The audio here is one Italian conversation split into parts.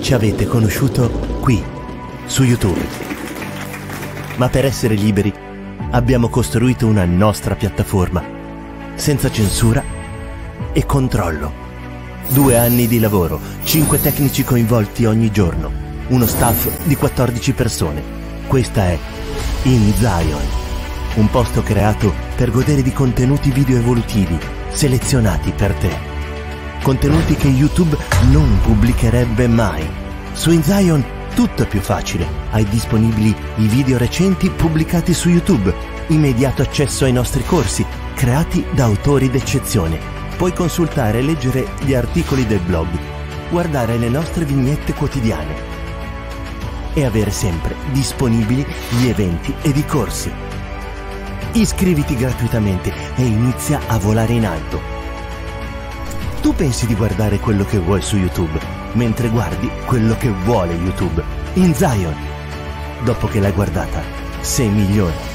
ci avete conosciuto qui, su YouTube. Ma per essere liberi abbiamo costruito una nostra piattaforma, senza censura e controllo. Due anni di lavoro, cinque tecnici coinvolti ogni giorno, uno staff di 14 persone. Questa è In Zion, un posto creato per godere di contenuti video evolutivi selezionati per te contenuti che YouTube non pubblicherebbe mai. Su InZion tutto è più facile. Hai disponibili i video recenti pubblicati su YouTube, immediato accesso ai nostri corsi, creati da autori d'eccezione. Puoi consultare e leggere gli articoli del blog, guardare le nostre vignette quotidiane e avere sempre disponibili gli eventi ed i corsi. Iscriviti gratuitamente e inizia a volare in alto tu pensi di guardare quello che vuoi su YouTube, mentre guardi quello che vuole YouTube. In Zion. Dopo che l'hai guardata, sei migliore.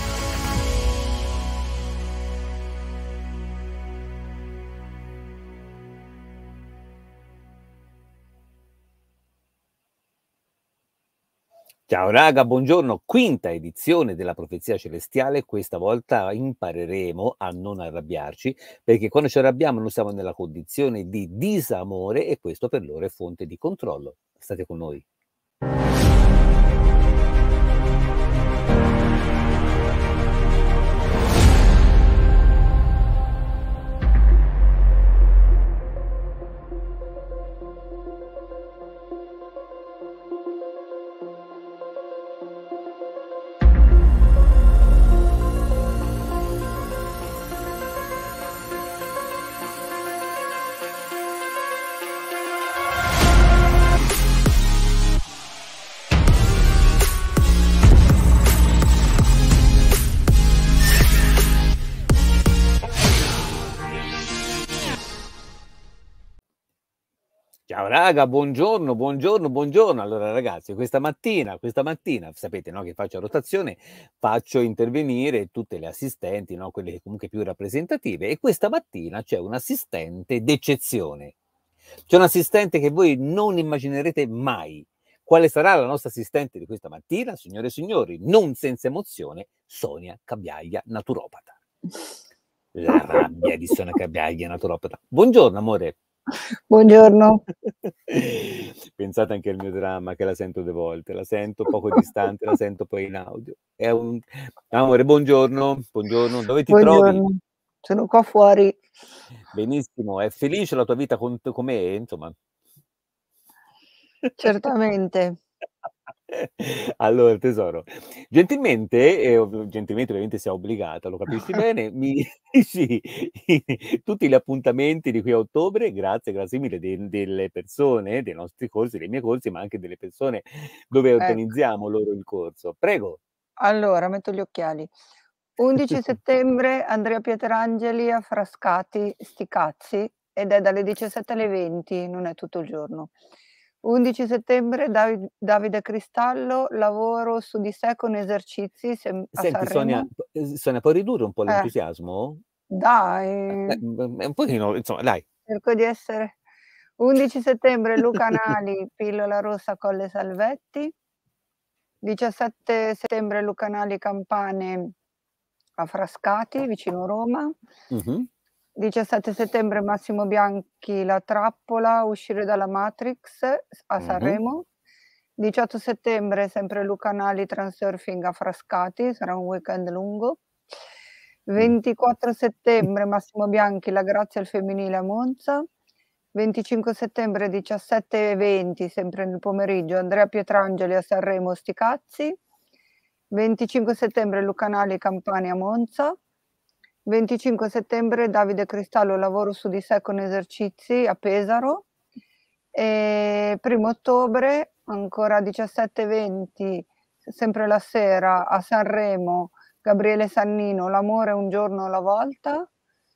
Ciao raga, buongiorno. Quinta edizione della profezia celestiale. Questa volta impareremo a non arrabbiarci, perché quando ci arrabbiamo non siamo nella condizione di disamore e questo per loro è fonte di controllo. State con noi. Ciao raga, buongiorno, buongiorno, buongiorno. Allora ragazzi, questa mattina, questa mattina, sapete no, che faccio a rotazione, faccio intervenire tutte le assistenti, no, quelle comunque più rappresentative, e questa mattina c'è un assistente d'eccezione. C'è un assistente che voi non immaginerete mai. Quale sarà la nostra assistente di questa mattina, signore e signori? Non senza emozione, Sonia Cabiaglia, naturopata. La rabbia di Sonia Cabiaglia, naturopata. Buongiorno amore. Buongiorno. Pensate anche al mio dramma che la sento due volte, la sento poco distante, la sento poi in audio. È un... Amore, buongiorno, buongiorno, dove ti buongiorno. trovi? Sono qua fuori. Benissimo, è felice la tua vita con, con me, insomma? Certamente allora, tesoro, gentilmente, eh, gentilmente ovviamente sei obbligata, lo capisci bene, mi, sì, tutti gli appuntamenti di qui a ottobre, grazie, grazie mille de, delle persone, dei nostri corsi, dei miei corsi, ma anche delle persone dove Ecco. organizziamo loro il corso. Prego. Allora, metto gli occhiali. 11 settembre Andrea Pietrangeli a Frascati, Sticazzi, ed è dalle 17 alle 20, non è tutto il giorno. 11 settembre Dav- Davide Cristallo, lavoro su di sé con esercizi. Se- Senti Sonia, eh, Sonia, puoi ridurre un po' eh. l'entusiasmo? Dai. Eh, eh un pochino, insomma, dai. Cerco di essere. 11 settembre Luca Nali, Pillola Rossa Colle Salvetti. 17 settembre Luca Nali Campane a Frascati, vicino Roma. Mm-hmm. 17 settembre Massimo Bianchi La trappola, uscire dalla Matrix a mhm. Sanremo. Mm-hmm. 18 settembre sempre Luca Nali Transurfing a Frascati, sarà un weekend lungo. 24 mm. settembre Massimo Bianchi La grazia al femminile a Monza. 25 settembre 17 e 20 sempre nel pomeriggio, Andrea Pietrangeli a Sanremo Sticazzi. 25 settembre Lucanali Campania Monza. 25 settembre Davide Cristallo lavoro su di sé con esercizi a Pesaro. E primo ottobre, ancora 17.20, sempre la sera a Sanremo, Gabriele Sannino, L'amore un giorno alla volta.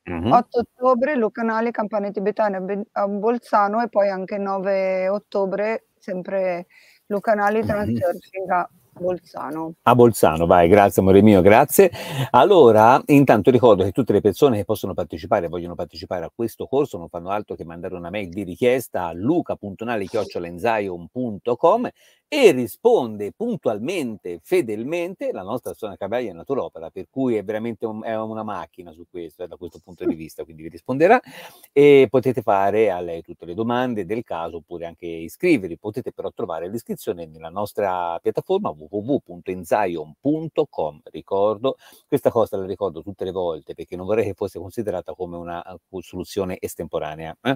Mm-hmm. 8 ottobre Luca Nali, Campane Tibetane a Bolzano e poi anche 9 ottobre sempre Luca Nali Transurfing mm-hmm. a Bolzano. A Bolzano, vai, grazie amore mio, grazie. Allora, intanto ricordo che tutte le persone che possono partecipare e vogliono partecipare a questo corso non fanno altro che mandare una mail di richiesta a luca.nale.com e risponde puntualmente, fedelmente, la nostra Sona Cavaglia è naturopata, per cui è veramente un, è una macchina su questo, eh, da questo punto di vista, quindi vi risponderà e potete fare a lei tutte le domande del caso oppure anche iscrivervi, potete però trovare l'iscrizione nella nostra piattaforma www www.enzion.com, ricordo, questa cosa la ricordo tutte le volte perché non vorrei che fosse considerata come una eh, soluzione estemporanea. Eh?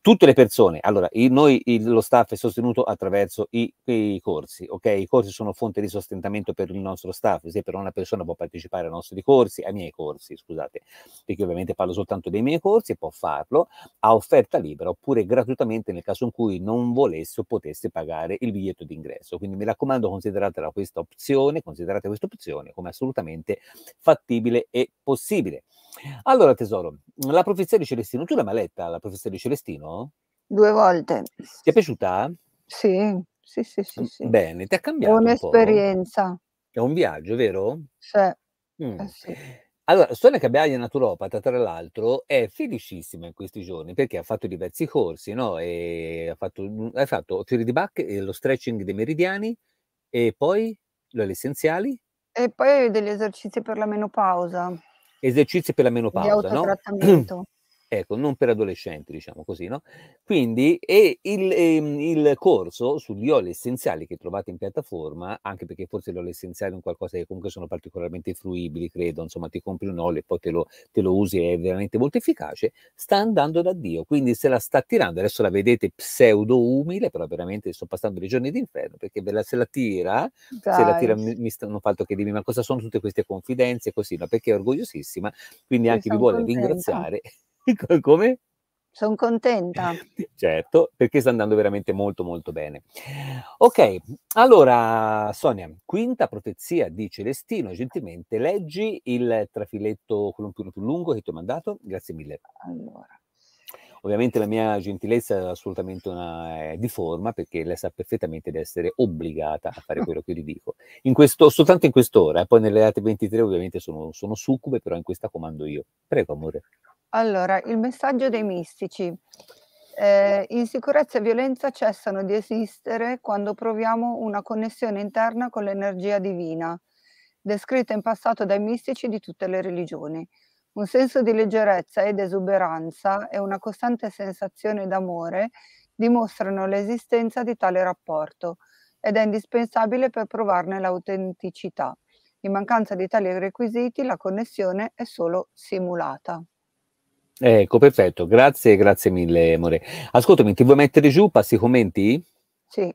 tutte le persone, allora il, noi il, lo staff è sostenuto attraverso i, i, corsi, ok? I corsi sono fonte di sostentamento per il nostro staff, se per una persona può partecipare ai nostri corsi, ai miei corsi, scusate, perché ovviamente parlo soltanto dei miei corsi, può farlo a offerta libera oppure gratuitamente nel caso in cui non volesse o potesse pagare il biglietto d'ingresso. Quindi mi raccomando consideratela questa opzione, considerate questa opzione come assolutamente fattibile e possibile. Allora, tesoro, la profezia di Celestino, tu l'hai mai letta la profezia di Celestino? Due volte. Ti è piaciuta? Sì, sì, sì, sì. sì. Bene, ti ha cambiato. È un'esperienza. Un è un viaggio, vero? Sì. Mm. Eh sì. Allora, Sonia Cabaglia, naturopata, tra l'altro, è felicissima in questi giorni perché ha fatto diversi corsi, no? E ha fatto, hai fatto fiori di Bach, lo stretching dei meridiani e poi le essenziali. E poi degli esercizi per la menopausa esercizi per la menopausa, no? Ecco, non per adolescenti, diciamo così, no? Quindi, e il, ehm, il, corso sugli oli essenziali che trovate in piattaforma, anche perché forse l'olio essenziale è un qualcosa che comunque sono particolarmente fruibili, credo, insomma, ti compri un olio e poi te lo, te lo usi, è veramente molto efficace, sta andando da Dio, quindi se la sta tirando, adesso la vedete pseudo umile, però veramente sto passando dei giorni d'inferno, perché la, se la tira, Dai. se la tira mi, mi stanno fatto che dimmi, ma cosa sono tutte queste confidenze, così, no? Perché è orgogliosissima, quindi anche vi vuole contenta. ringraziare. Come? Sono contenta. Certo, perché sta andando veramente molto molto bene. Ok, allora Sonia, quinta profezia di Celestino, gentilmente leggi il trafiletto, quello più, più lungo che ti ho mandato, grazie mille. Allora. Ovviamente la mia gentilezza è assolutamente una, è di forma perché lei sa perfettamente di essere obbligata a fare quello che io gli dico. In questo, soltanto in quest'ora, eh, poi nelle altre 23 ovviamente sono, sono succube, però in questa comando io. Prego amore. Allora, il messaggio dei mistici. Eh, insicurezza e violenza cessano di esistere quando proviamo una connessione interna con l'energia divina, descritta in passato dai mistici di tutte le religioni. Un senso di leggerezza ed esuberanza e una costante sensazione d'amore dimostrano l'esistenza di tale rapporto ed è indispensabile per provarne l'autenticità. In mancanza di tali requisiti la connessione è solo simulata. Ecco, perfetto, grazie, grazie mille, amore. Ascoltami, ti vuoi mettere giù? Passi i commenti? Sì.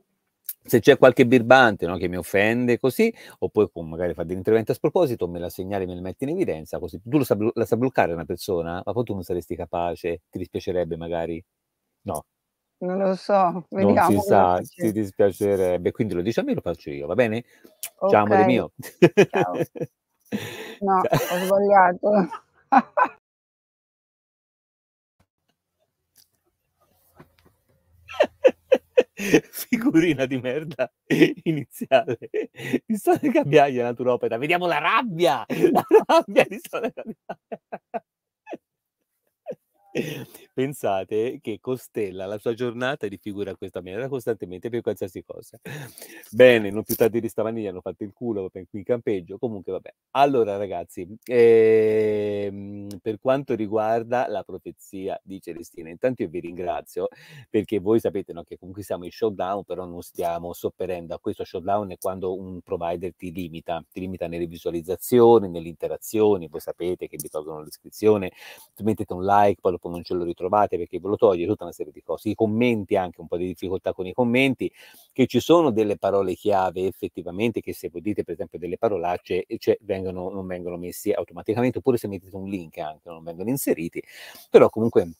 Se c'è qualche birbante no, che mi offende così, oppure magari fa degli interventi a sproposito, me la segnali, e me la metti in evidenza, così tu lo sa, la sai bloccare una persona, ma poi tu non saresti capace, ti dispiacerebbe magari? No. Non lo so, vediamo. Non si sa, ti dispiacerebbe, quindi lo dici a me, lo faccio io, va bene? Okay. Ciao, amore mio. Ciao. No, ho sbagliato. figurina di merda iniziale di Sole Cabiaglia Naturopata. Vediamo la rabbia, la rabbia di Sole Cabiaglia. Pensate che Costella la sua giornata di figura questa maniera costantemente per qualsiasi cosa. Bene, certo. non più tardi di stamani gli hanno fatto il culo qui in campeggio. Comunque, vabbè. Allora, ragazzi, ehm, per quanto riguarda la profezia di Celestina, intanto io vi ringrazio perché voi sapete no, che comunque siamo in showdown, però non stiamo sopperendo a questo showdown è quando un provider ti limita, ti limita nelle visualizzazioni, nelle interazioni. Voi sapete che vi tolgono l'iscrizione, mettete un like, poi lo purtroppo non ce lo ritrovate perché ve lo toglie tutta una serie di cose. I commenti anche, un po' di difficoltà con i commenti, che ci sono delle parole chiave effettivamente che se voi dite per esempio delle parolacce cioè, vengono, non vengono messi automaticamente, oppure se mettete un link anche non vengono inseriti, però comunque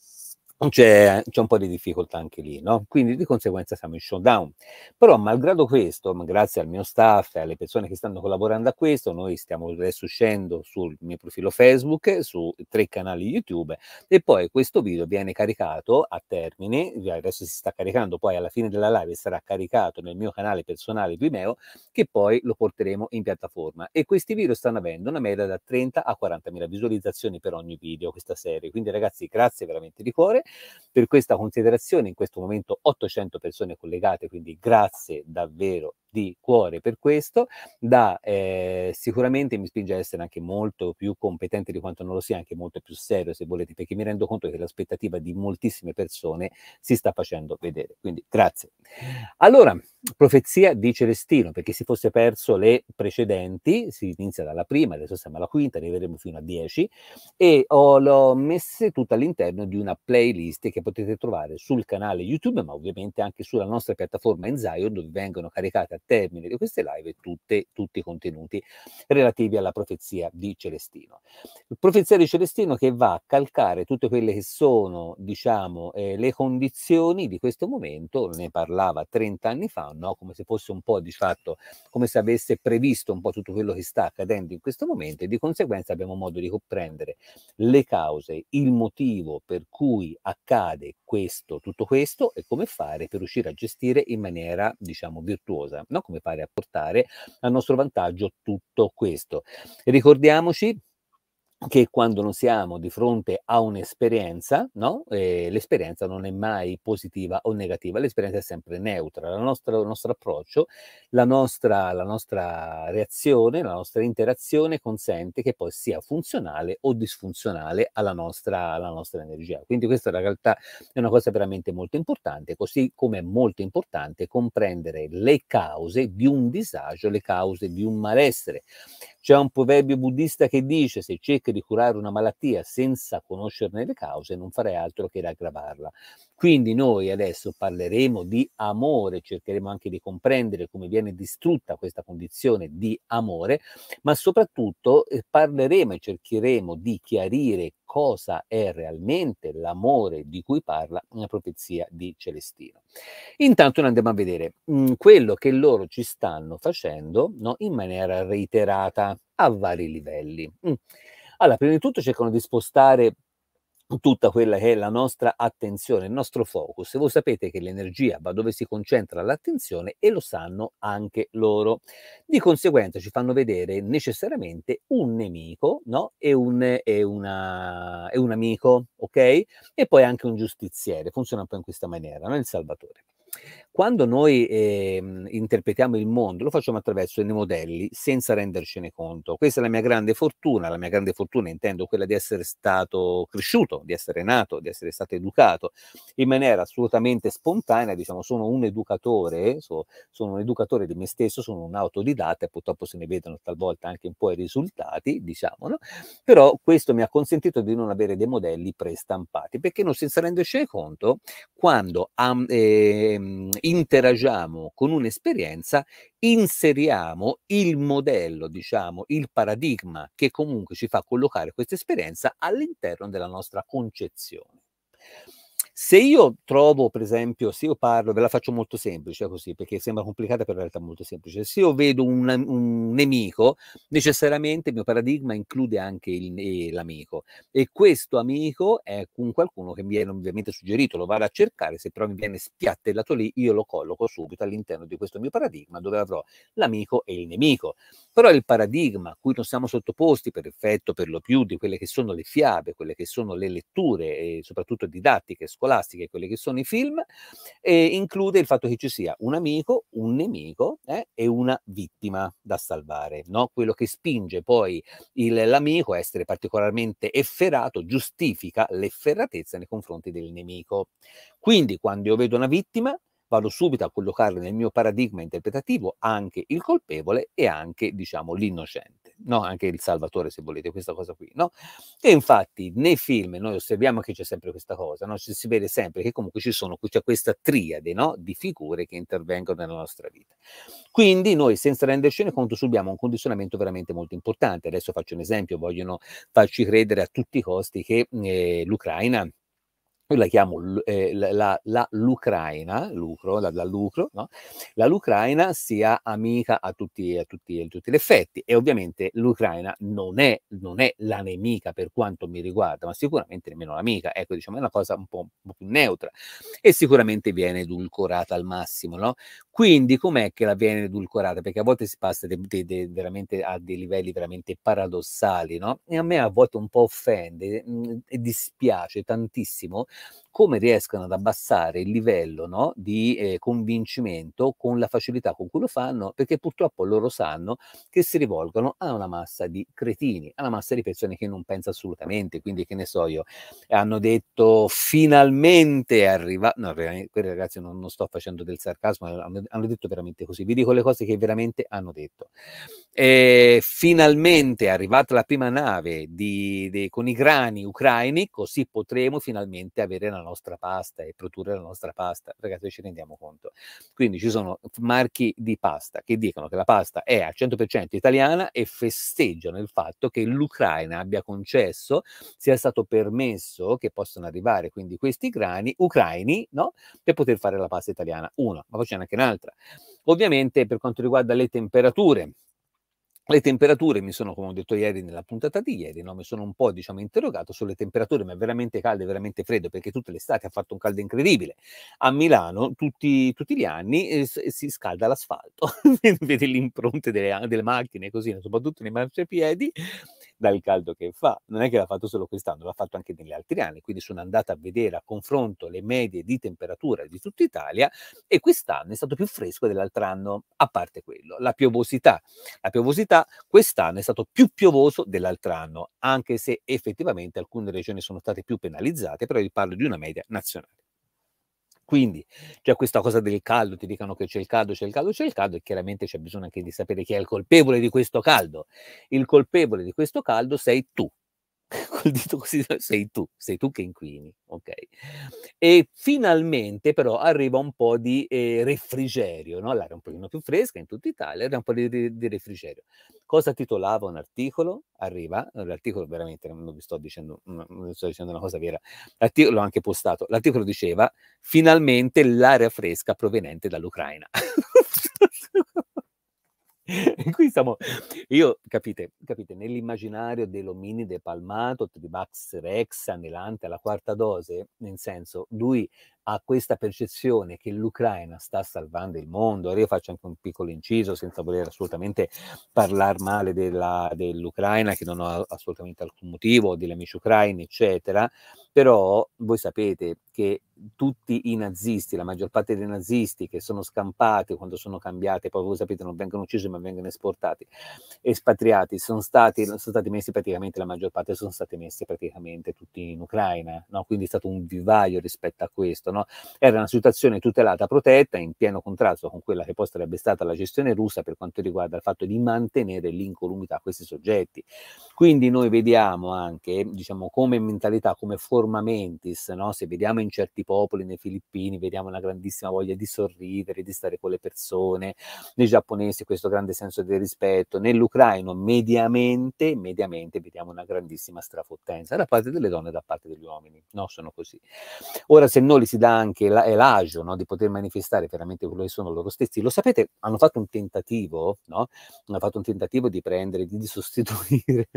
c'è, c'è, un po' di difficoltà anche lì, no? Quindi di conseguenza siamo in showdown. Però, malgrado questo, grazie al mio staff e alle persone che stanno collaborando a questo, noi stiamo adesso uscendo sul mio profilo Facebook, su tre canali YouTube e poi questo video viene caricato a termine, adesso si sta caricando, poi alla fine della live sarà caricato nel mio canale personale Vimeo che poi lo porteremo in piattaforma. E questi video stanno avendo una media da 30 a 40 mila visualizzazioni per ogni video questa serie. Quindi ragazzi, grazie veramente di cuore per questa considerazione in questo momento 800 persone collegate, quindi grazie davvero di cuore per questo, da eh, sicuramente mi spinge a essere anche molto più competente di quanto non lo sia, anche molto più serio se volete, perché mi rendo conto che l'aspettativa di moltissime persone si sta facendo vedere. Quindi grazie. Allora, profezia di Celestino, perché si fosse perso le precedenti, si inizia dalla prima, adesso siamo alla quinta, arriveremo fino a 10 e ho, l'ho messe tutte all'interno di una playlist che potete trovare sul canale YouTube, ma ovviamente anche sulla nostra piattaforma Enzaio dove vengono caricate termine di queste live tutte, tutti i contenuti relativi alla profezia di Celestino. profezia di Celestino che va a calcare tutte quelle che sono, diciamo, eh, le condizioni di questo momento, ne parlava 30 anni fa, no? come se fosse un po' di fatto, come se avesse previsto un po' tutto quello che sta accadendo in questo momento e di conseguenza abbiamo modo di comprendere le cause, il motivo per cui accade questo, tutto questo e come fare per riuscire a gestire in maniera, diciamo, virtuosa no? come fare a portare a nostro vantaggio tutto questo. Ricordiamoci che quando non siamo di fronte a un'esperienza, no? eh, l'esperienza non è mai positiva o negativa, l'esperienza è sempre neutra. La nostra, il nostro approccio, la nostra, la nostra reazione, la nostra interazione consente che poi sia funzionale o disfunzionale alla nostra, alla nostra energia. Quindi questa in realtà è una cosa veramente molto importante, così come è molto importante comprendere le cause di un disagio, le cause di un malessere. C'è un proverbio buddista che dice se cerchi di curare una malattia senza conoscerne le cause non farei altro che aggravarla. Quindi noi adesso parleremo di amore, cercheremo anche di comprendere come viene distrutta questa condizione di amore, ma soprattutto eh, parleremo e cercheremo di chiarire cosa è realmente l'amore di cui parla la profezia di Celestino. Intanto noi andiamo a vedere mh, mm, quello che loro ci stanno facendo no, in maniera reiterata a vari livelli. Mh. Mm. Allora, prima di tutto cercano di spostare tutta quella che è la nostra attenzione, il nostro focus. E voi sapete che l'energia va dove si concentra l'attenzione e lo sanno anche loro. Di conseguenza ci fanno vedere necessariamente un nemico no? e, un, e, una, e un amico, ok? E poi anche un giustiziere. Funziona un po' in questa maniera, no? il Salvatore. Quando noi eh, interpretiamo il mondo, lo facciamo attraverso i modelli senza rendercene conto. Questa è la mia grande fortuna, la mia grande fortuna intendo quella di essere stato cresciuto, di essere nato, di essere stato educato in maniera assolutamente spontanea, diciamo sono un educatore, so, sono un educatore di me stesso, sono un autodidatta e purtroppo se ne vedono talvolta anche un po' i risultati, diciamo, no? però questo mi ha consentito di non avere dei modelli prestampati, perché non senza rendercene conto, quando am, eh, ehm, interagiamo con un'esperienza, inseriamo il modello, diciamo, il paradigma che comunque ci fa collocare questa esperienza all'interno della nostra concezione. Se io trovo, per esempio, se io parlo, ve la faccio molto semplice così, perché sembra complicata, però in realtà molto semplice. Se io vedo un, un nemico, necessariamente il mio paradigma include anche il, eh, l'amico. E questo amico è un qualcuno che mi viene ovviamente suggerito, lo vado a cercare, se però mi viene spiattellato lì, io lo colloco subito all'interno di questo mio paradigma, dove avrò l'amico e il nemico. Però il paradigma a cui non siamo sottoposti per effetto per lo più di quelle che sono le fiabe, quelle che sono le letture, soprattutto didattiche, scolastiche, scolastiche, quelli che sono i film, e include il fatto che ci sia un amico, un nemico eh, e una vittima da salvare. No? Quello che spinge poi il, l'amico a essere particolarmente efferato giustifica l'efferratezza nei confronti del nemico. Quindi quando io vedo una vittima, vado subito a collocarla nel mio paradigma interpretativo anche il colpevole e anche diciamo l'innocente no, anche il Salvatore se volete, questa cosa qui, no? E infatti nei film noi osserviamo che c'è sempre questa cosa, no? Ci si vede sempre che comunque ci sono c'è cioè questa triade, no? Di figure che intervengono nella nostra vita. Quindi noi senza rendercene conto subiamo un condizionamento veramente molto importante. Adesso faccio un esempio, vogliono farci credere a tutti i costi che eh, l'Ucraina io la chiamo eh, la, la, l'Ucraina, lucro, la, la lucro, no? la l'Ucraina sia amica a tutti, a, tutti, a tutti, gli effetti e ovviamente l'Ucraina non è, non è, la nemica per quanto mi riguarda, ma sicuramente nemmeno l'amica, ecco diciamo è una cosa un po', un po più neutra e sicuramente viene edulcorata al massimo, no? Quindi com'è che la viene edulcorata? Perché a volte si passa de, de, de, veramente a dei livelli veramente paradossali, no? E a me a volte un po' offende mm, e dispiace tantissimo come riescano ad abbassare il livello no, di eh, convincimento con la facilità con cui lo fanno, perché purtroppo loro sanno che si rivolgono a una massa di cretini, a una massa di persone che non pensa assolutamente, quindi che ne so io, hanno detto finalmente arriva, no ragazzi non, non sto facendo del sarcasmo, hanno, hanno detto veramente così, vi dico le cose che veramente hanno detto. E finalmente è arrivata la prima nave di, di, con i grani ucraini, così potremo finalmente avere la nostra pasta e produrre la nostra pasta. Ragazzi, ci rendiamo conto. Quindi ci sono marchi di pasta che dicono che la pasta è al 100% italiana e festeggiano il fatto che l'Ucraina abbia concesso, sia stato permesso che possano arrivare quindi questi grani ucraini no? per poter fare la pasta italiana. Una, ma poi c'è anche un'altra. Ovviamente per quanto riguarda le temperature, le temperature mi sono, come ho detto ieri nella puntata di ieri, no? mi sono un po' diciamo, interrogato sulle temperature, ma è veramente caldo, è veramente freddo, perché tutta l'estate ha fatto un caldo incredibile. A Milano tutti, tutti gli anni eh, eh si scalda l'asfalto, vedi le impronte delle, delle macchine, così, soprattutto nei marciapiedi, dal caldo che fa. Non è che l'ha fatto solo quest'anno, l'ha fatto anche negli altri anni, quindi sono andata a vedere a confronto le medie di temperatura di tutta Italia e quest'anno è stato più fresco dell'altro anno, a parte quello, la piovosità. La piovosità quest'anno è stato più piovoso dell'altro anno, anche se effettivamente alcune regioni sono state più penalizzate, però vi parlo di una media nazionale. Quindi c'è questa cosa del caldo, ti dicono che c'è il caldo, c'è il caldo, c'è il caldo e chiaramente c'è bisogno anche di sapere chi è il colpevole di questo caldo. Il colpevole di questo caldo sei tu, col dito così, sei tu, sei tu che inquini, ok? E finalmente però arriva un po' di eh, refrigerio, no? L'aria un pochino più fresca in tutta Italia, era un po' di, di refrigerio. Cosa titolava un articolo? Arriva, l'articolo veramente, non vi sto dicendo, vi sto dicendo una cosa vera, l'articolo l'ho anche postato, l'articolo diceva finalmente l'aria fresca proveniente dall'Ucraina. qui siamo io capite, capite nell'immaginario dell'ominide palmato, di Trimax rex, anelante alla quarta dose, nel senso, lui a questa percezione che l'Ucraina sta salvando il mondo. Allora io faccio anche un piccolo inciso senza voler assolutamente parlare male dell'Ucraina, che non ho assolutamente alcun motivo, degli amici ucraini, eccetera, però voi sapete che tutti i nazisti, la maggior parte dei nazisti che sono scampati quando sono cambiati, poi voi sapete non vengono uccisi ma vengono esportati, espatriati, sono stati, sono stati messi praticamente, la maggior parte sono stati messi praticamente tutti in Ucraina, no? quindi è stato un vivaio rispetto a questo no? era una situazione tutelata, protetta, in pieno contrasto con quella che poi sarebbe stata la gestione russa per quanto riguarda il fatto di mantenere l'incolumità a questi soggetti. Quindi noi vediamo anche, diciamo, come mentalità, come forma mentis, no? se vediamo in certi popoli, nei filippini, vediamo una grandissima voglia di sorridere, di stare con le persone, nei giapponesi questo grande senso del rispetto, nell'ucraino mediamente, mediamente vediamo una grandissima strafottenza da parte delle donne e da parte degli uomini, no? Sono così. Ora se noi li si dà anche l'agio no? di poter manifestare veramente quello che sono loro stessi. Lo sapete, hanno fatto un tentativo, no? hanno fatto un tentativo di prendere, di sostituire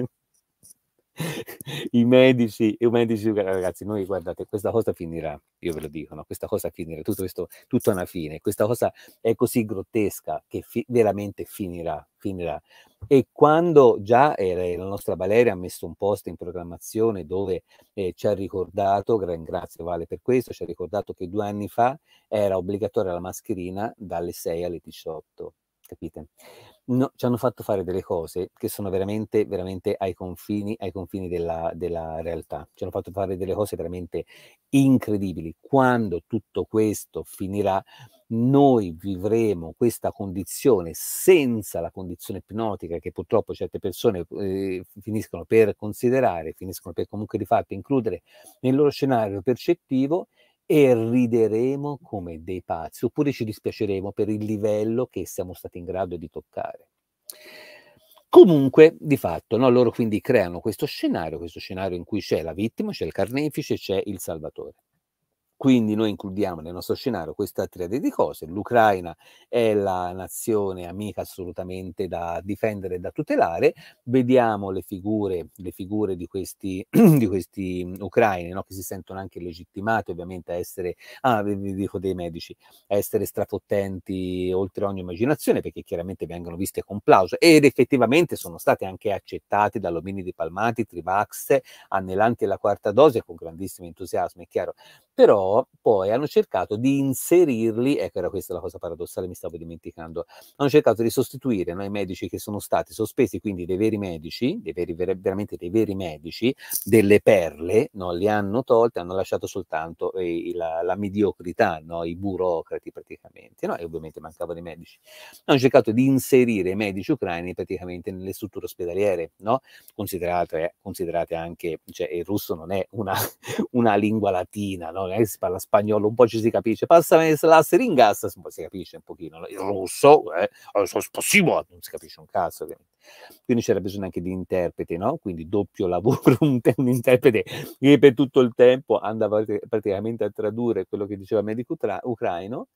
i medici, i medici, ragazzi, noi guardate, questa cosa finirà, io ve lo dico, no? questa cosa finirà, tutto questo, tutto una fine, questa cosa è così grottesca che fi veramente finirà, finirà. E quando già eh, la nostra Valeria ha messo un post in programmazione dove eh, ci ha ricordato, grazie Vale per questo, ci ha ricordato che due anni fa era obbligatoria la mascherina dalle 6 alle 18, capite? no, ci hanno fatto fare delle cose che sono veramente, veramente ai confini, ai confini della, della realtà. Ci hanno fatto fare delle cose veramente incredibili. Quando tutto questo finirà, noi vivremo questa condizione senza la condizione ipnotica che purtroppo certe persone eh, finiscono per considerare, finiscono per comunque di fatto includere nel loro scenario percettivo e rideremo come dei pazzi, oppure ci dispiaceremo per il livello che siamo stati in grado di toccare. Comunque, di fatto, no? loro quindi creano questo scenario, questo scenario in cui c'è la vittima, c'è il carnefice, c'è il salvatore. Quindi noi includiamo nel nostro scenario questa triade di cose. L'Ucraina è la nazione amica assolutamente da difendere e da tutelare. Vediamo le figure, le figure di, questi, di questi ucraini no? che si sentono anche legittimati ovviamente a essere, ah, vi dico dei medici, a essere strafottenti oltre ogni immaginazione perché chiaramente vengono viste con plauso ed effettivamente sono state anche accettate dall'omini di Palmati, Trivax, annelanti la quarta dose con grandissimo entusiasmo, è chiaro. Però poi hanno cercato di inserirli, ecco era questa la cosa paradossale, mi stavo dimenticando, hanno cercato di sostituire no, i medici che sono stati sospesi, quindi dei veri medici, dei veri, veramente dei veri medici, delle perle, no, li hanno tolti, hanno lasciato soltanto eh, la, la, mediocrità, no, i burocrati praticamente, e ovviamente mancavano i medici. Hanno cercato di inserire i medici ucraini praticamente nelle strutture ospedaliere, considerate, considerate, anche, cioè il russo non è una, una lingua latina, no? si parla spagnolo, un po' ci si capisce, passa la seringas, si capisce un pochino, il russo, eh, non si capisce un cazzo ovviamente. Quindi c'era bisogno anche di interprete, no? Quindi doppio lavoro, un, un interprete che per tutto il tempo andava praticamente a tradurre quello che diceva il medico ucraino,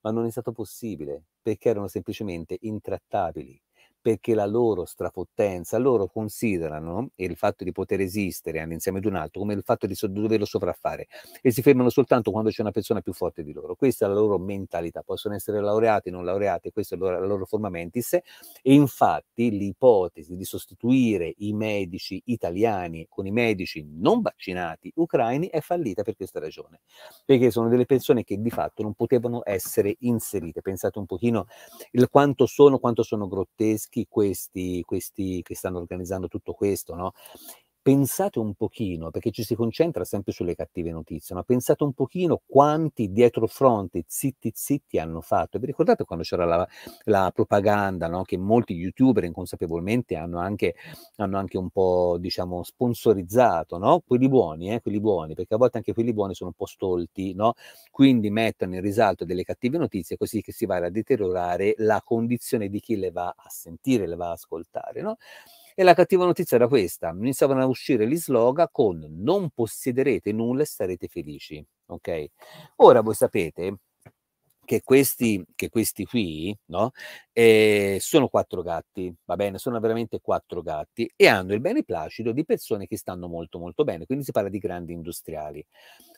ma non è stato possibile perché erano semplicemente intrattabili perché la loro strafottenza, loro considerano il fatto di poter esistere all'insieme di un altro come il fatto di doverlo sopraffare e si fermano soltanto quando c'è una persona più forte di loro. Questa è la loro mentalità, possono essere laureati, non laureati, questa è la loro, la loro forma mentis e infatti l'ipotesi di sostituire i medici italiani con i medici non vaccinati ucraini è fallita per questa ragione, perché sono delle persone che di fatto non potevano essere inserite. Pensate un pochino il quanto sono, quanto sono grotteschi tutti questi, questi che stanno organizzando tutto questo, no? pensate un pochino, perché ci si concentra sempre sulle cattive notizie, ma pensate un pochino quanti dietro fronte, zitti zitti, hanno fatto. Vi ricordate quando c'era la, la propaganda, no? che molti youtuber inconsapevolmente hanno anche, hanno anche un po', diciamo, sponsorizzato, no? quelli buoni, eh? quelli buoni, perché a volte anche quelli buoni sono un po' stolti, no? quindi mettono in risalto delle cattive notizie così che si va a deteriorare la condizione di chi le va a sentire, le va a ascoltare. No? E la cattiva notizia era questa, iniziavano a uscire gli slogan con non possiederete nulla e sarete felici, ok? Ora voi sapete che questi, che questi qui no? Eh, sono quattro gatti, va bene, sono veramente quattro gatti e hanno il beneplacido di persone che stanno molto molto bene, quindi si parla di grandi industriali.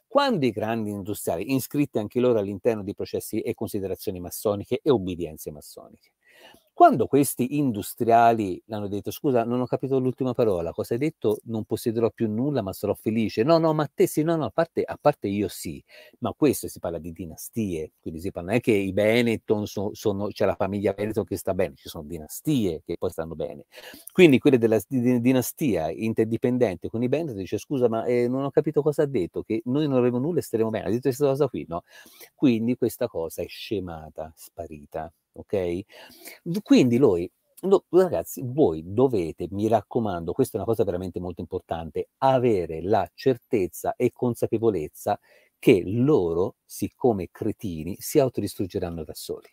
Quando i grandi industriali, iscritti anche loro all'interno di processi e considerazioni massoniche e obbedienze massoniche, quando questi industriali l'hanno detto, scusa, non ho capito l'ultima parola, cosa hai detto? Non possiederò più nulla, ma sarò felice. No, no, ma te sì, no, no, a parte, a parte io sì, ma questo si parla di dinastie, quindi si parla, non è che i Benetton sono, sono c'è la famiglia Benetton che sta bene, ci sono dinastie che poi stanno bene. Quindi quelle della dinastia interdipendente con i Benetton dice, scusa, ma eh, non ho capito cosa ha detto, che noi non avremo nulla e staremo bene, ha detto questa cosa qui, no? Quindi questa cosa è scemata, sparita ok? Quindi lui, ragazzi, voi dovete, mi raccomando, questa è una cosa veramente molto importante, avere la certezza e consapevolezza che loro, siccome cretini, si autodistruggeranno da soli.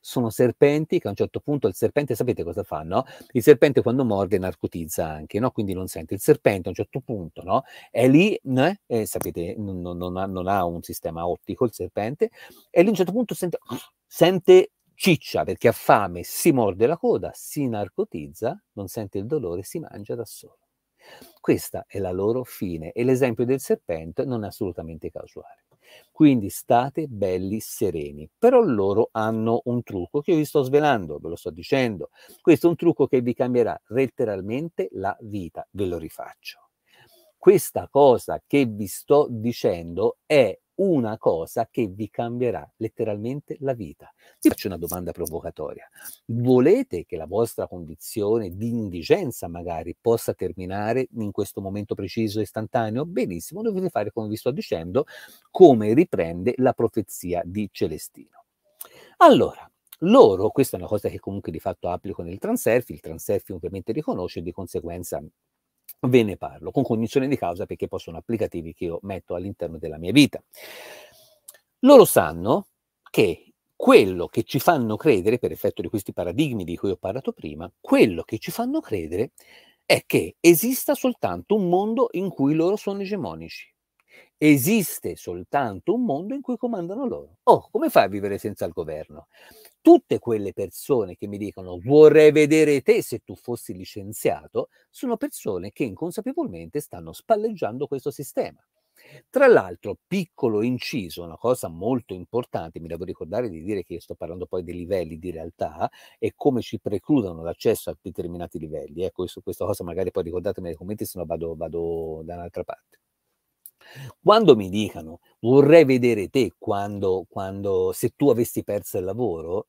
Sono serpenti che a un certo punto il serpente, sapete cosa fa, no? Il serpente quando morde narcotizza anche, no? Quindi non sente. Il serpente a un certo punto, no? È lì, né? Eh, sapete, non, non, ha, non, ha, un sistema ottico il serpente, e lì a un certo punto sente, sente ciccia perché ha fame, si morde la coda, si narcotizza, non sente il dolore, si mangia da solo. Questa è la loro fine e l'esempio del serpente non è assolutamente casuale. Quindi state belli sereni, però loro hanno un trucco che io vi sto svelando, ve lo sto dicendo. Questo è un trucco che vi cambierà letteralmente la vita, ve lo rifaccio. Questa cosa che vi sto dicendo è una cosa che vi cambierà letteralmente la vita. Vi faccio una domanda provocatoria. Volete che la vostra condizione di indigenza magari possa terminare in questo momento preciso e istantaneo? Benissimo, dovete fare come vi sto dicendo, come riprende la profezia di Celestino. Allora, loro, questa è una cosa che comunque di fatto applico nel transerfi, il transerfi ovviamente riconosce e di conseguenza ve ne parlo con cognizione di causa perché poi sono applicativi che io metto all'interno della mia vita. Loro sanno che quello che ci fanno credere, per effetto di questi paradigmi di cui ho parlato prima, quello che ci fanno credere è che esista soltanto un mondo in cui loro sono egemonici Esiste soltanto un mondo in cui comandano loro. Oh, come fai a vivere senza il governo? Tutte quelle persone che mi dicono vorrei vedere te se tu fossi licenziato, sono persone che inconsapevolmente stanno spalleggiando questo sistema. Tra l'altro, piccolo inciso, una cosa molto importante, mi devo ricordare di dire che sto parlando poi dei livelli di realtà e come ci precludono l'accesso a determinati livelli. Ecco, eh, su questa cosa magari poi ricordatemi nei commenti, se no vado, vado da un'altra parte. Quando mi dicono vorrei vedere te quando, quando se tu avessi perso il lavoro,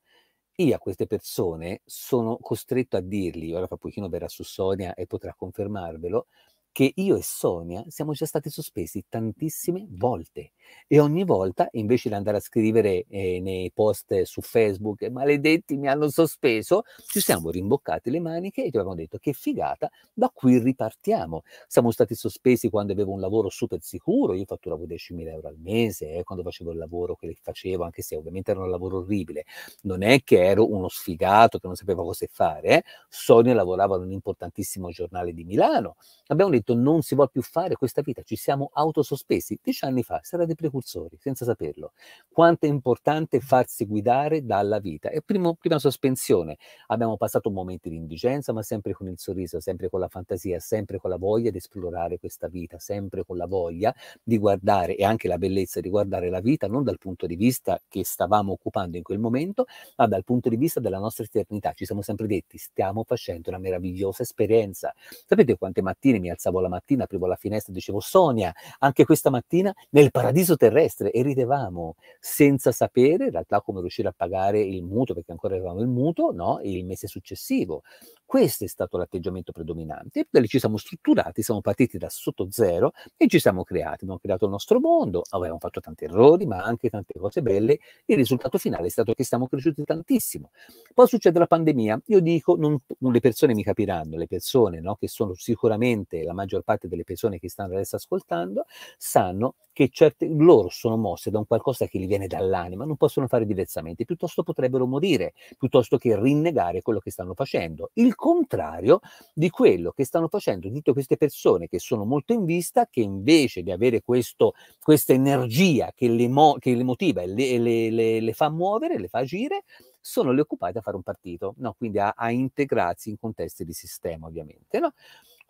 io a queste persone sono costretto a dirgli, ora fra pochino verrà su Sonia e potrà confermarvelo, che io e Sonia siamo già stati sospesi tantissime volte e ogni volta invece di andare a scrivere eh, nei post su Facebook eh, maledetti mi hanno sospeso ci siamo rimboccati le maniche e ti abbiamo detto che figata da qui ripartiamo siamo stati sospesi quando avevo un lavoro super sicuro io fatturavo 10.000 euro al mese eh, quando facevo il lavoro che facevo anche se ovviamente era un lavoro orribile non è che ero uno sfigato che non sapeva cosa fare eh. Sonia lavorava in un importantissimo giornale di Milano abbiamo detto detto non si vuole più fare questa vita, ci siamo autosospesi. Dieci anni fa sarà dei precursori, senza saperlo. Quanto è importante farsi guidare dalla vita. E primo, prima sospensione, abbiamo passato momenti di indigenza, ma sempre con il sorriso, sempre con la fantasia, sempre con la voglia di esplorare questa vita, sempre con la voglia di guardare e anche la bellezza di guardare la vita non dal punto di vista che stavamo occupando in quel momento, ma dal punto di vista della nostra eternità. Ci siamo sempre detti, stiamo facendo una meravigliosa esperienza. Sapete quante mattine mi alzavo andavo la mattina, aprivo la finestra e dicevo Sonia, anche questa mattina nel paradiso terrestre e ridevamo senza sapere in realtà come riuscire a pagare il mutuo, perché ancora eravamo il mutuo, no? il mese successivo. Questo è stato l'atteggiamento predominante. Da lì ci siamo strutturati, siamo partiti da sotto zero e ci siamo creati. Abbiamo creato il nostro mondo, avevamo fatto tanti errori, ma anche tante cose belle. Il risultato finale è stato che siamo cresciuti tantissimo. Poi succede la pandemia. Io dico, non, non le persone mi capiranno, le persone no, che sono sicuramente la maggioranza maggior parte delle persone che stanno adesso ascoltando, sanno che certe, loro sono mosse da un qualcosa che gli viene dall'anima, non possono fare diversamente, piuttosto potrebbero morire, piuttosto che rinnegare quello che stanno facendo. Il contrario di quello che stanno facendo tutte queste persone che sono molto in vista, che invece di avere questo, questa energia che le, mo, che le motiva e le, le, le fa muovere, le fa agire, sono le occupate a fare un partito, no? quindi a, a, integrarsi in contesti di sistema ovviamente. No?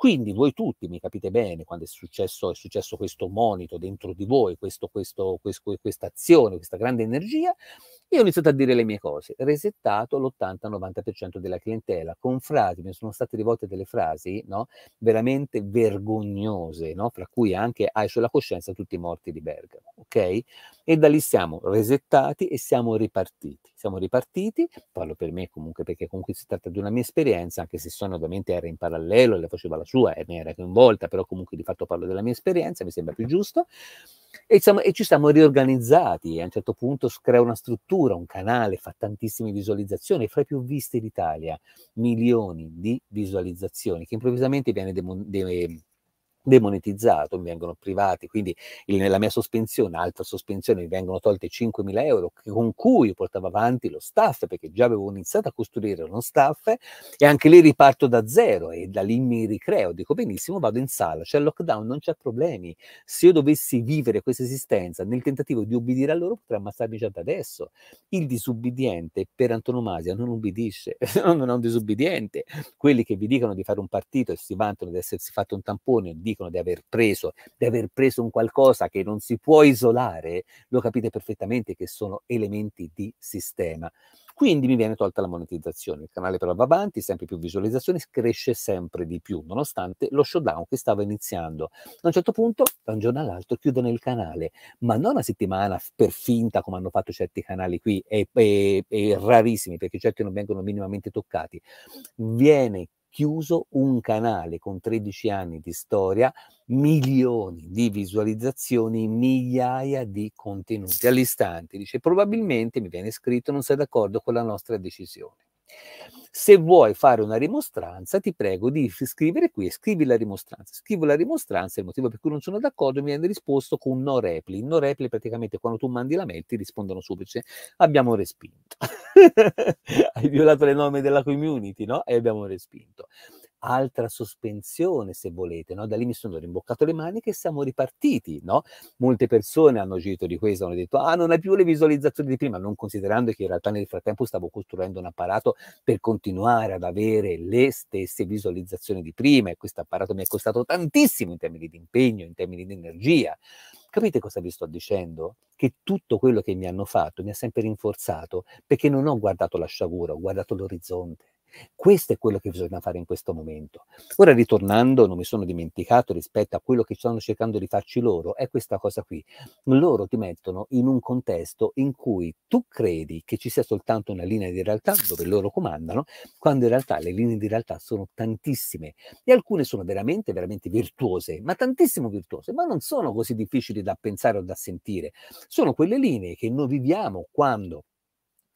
Quindi voi tutti, mi capite bene, quando è successo, è successo questo monito dentro di voi, questa azione, questa grande energia, io ho iniziato a dire le mie cose, resettato l'80-90% della clientela, con frasi, mi sono state rivolte delle frasi no, veramente vergognose, no, fra cui anche hai ah, sulla coscienza tutti i morti di Bergamo, ok? e da lì siamo resettati e siamo ripartiti. Siamo ripartiti, parlo per me comunque perché comunque si tratta di una mia esperienza, anche se sono ovviamente era in parallelo, le faceva la sua e ne era coinvolta, però comunque di fatto parlo della mia esperienza, mi sembra più giusto, e, siamo, e ci siamo riorganizzati, a un certo punto crea una struttura, un canale, fa tantissime visualizzazioni, fra i più visti d'Italia, milioni di visualizzazioni, che improvvisamente viene demon- de- demonetizzato, mi vengono privati, quindi il, nella mia sospensione, altra sospensione, mi vengono tolte 5.000 euro con cui io portavo avanti lo staff, perché già avevo iniziato a costruire uno staff e anche lì riparto da zero e da lì mi ricreo, dico benissimo, vado in sala, c'è il lockdown, non c'è problemi, se io dovessi vivere questa esistenza nel tentativo di ubbidire a loro potrei ammazzarmi già da adesso, il disubbidiente per antonomasia non ubbidisce, non è un disubbidiente, quelli che vi dicono di fare un partito e si vantano di essersi fatto un tampone, di dicono di aver preso, di aver preso un qualcosa che non si può isolare, lo capite perfettamente che sono elementi di sistema. Quindi mi viene tolta la monetizzazione. Il canale però va avanti, sempre più visualizzazioni, cresce sempre di più, nonostante lo showdown che stava iniziando. A un certo punto, da un giorno all'altro, chiudono il canale, ma non una settimana per finta come hanno fatto certi canali qui, e, e, e rarissimi perché certi non vengono minimamente toccati. Viene chiuso un canale con 13 anni di storia, milioni di visualizzazioni, migliaia di contenuti all'istante. Dice probabilmente mi viene scritto non sei d'accordo con la nostra decisione. Se vuoi fare una rimostranza, ti prego di scrivere qui e scrivi la rimostranza. Scrivo la rimostranza, il motivo per cui non sono d'accordo mi viene risposto con un no repli. No repli praticamente quando tu mandi la mail ti rispondono subito, cioè, abbiamo respinto. Hai violato le norme della community, no? E abbiamo respinto altra sospensione, se volete. No? Da lì mi sono rimboccato le maniche e siamo ripartiti. No? Molte persone hanno agito di questo, hanno detto, ah, non hai più le visualizzazioni di prima, non considerando che in realtà nel frattempo stavo costruendo un apparato per continuare ad avere le stesse visualizzazioni di prima e questo apparato mi è costato tantissimo in termini di impegno, in termini di energia. Capite cosa vi sto dicendo? Che tutto quello che mi hanno fatto mi ha sempre rinforzato perché non ho guardato la sciagura, ho guardato l'orizzonte. Questo è quello che bisogna fare in questo momento. Ora ritornando, non mi sono dimenticato rispetto a quello che stanno cercando di farci loro, è questa cosa qui. Loro ti mettono in un contesto in cui tu credi che ci sia soltanto una linea di realtà dove loro comandano, quando in realtà le linee di realtà sono tantissime e alcune sono veramente, veramente virtuose, ma tantissimo virtuose, ma non sono così difficili da pensare o da sentire. Sono quelle linee che noi viviamo quando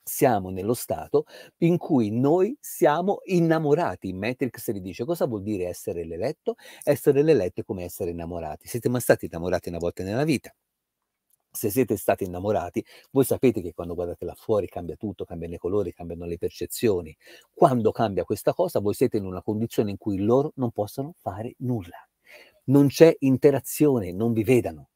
siamo nello stato in cui noi siamo innamorati. Matrix vi dice cosa vuol dire essere l'eletto? Essere l'eletto è come essere innamorati. Siete mai stati innamorati una volta nella vita? se siete stati innamorati, voi sapete che quando guardate là fuori cambia tutto, cambiano i colori, cambiano le percezioni. Quando cambia questa cosa, voi siete in una condizione in cui loro non possono fare nulla. Non c'è interazione, non vi vedano.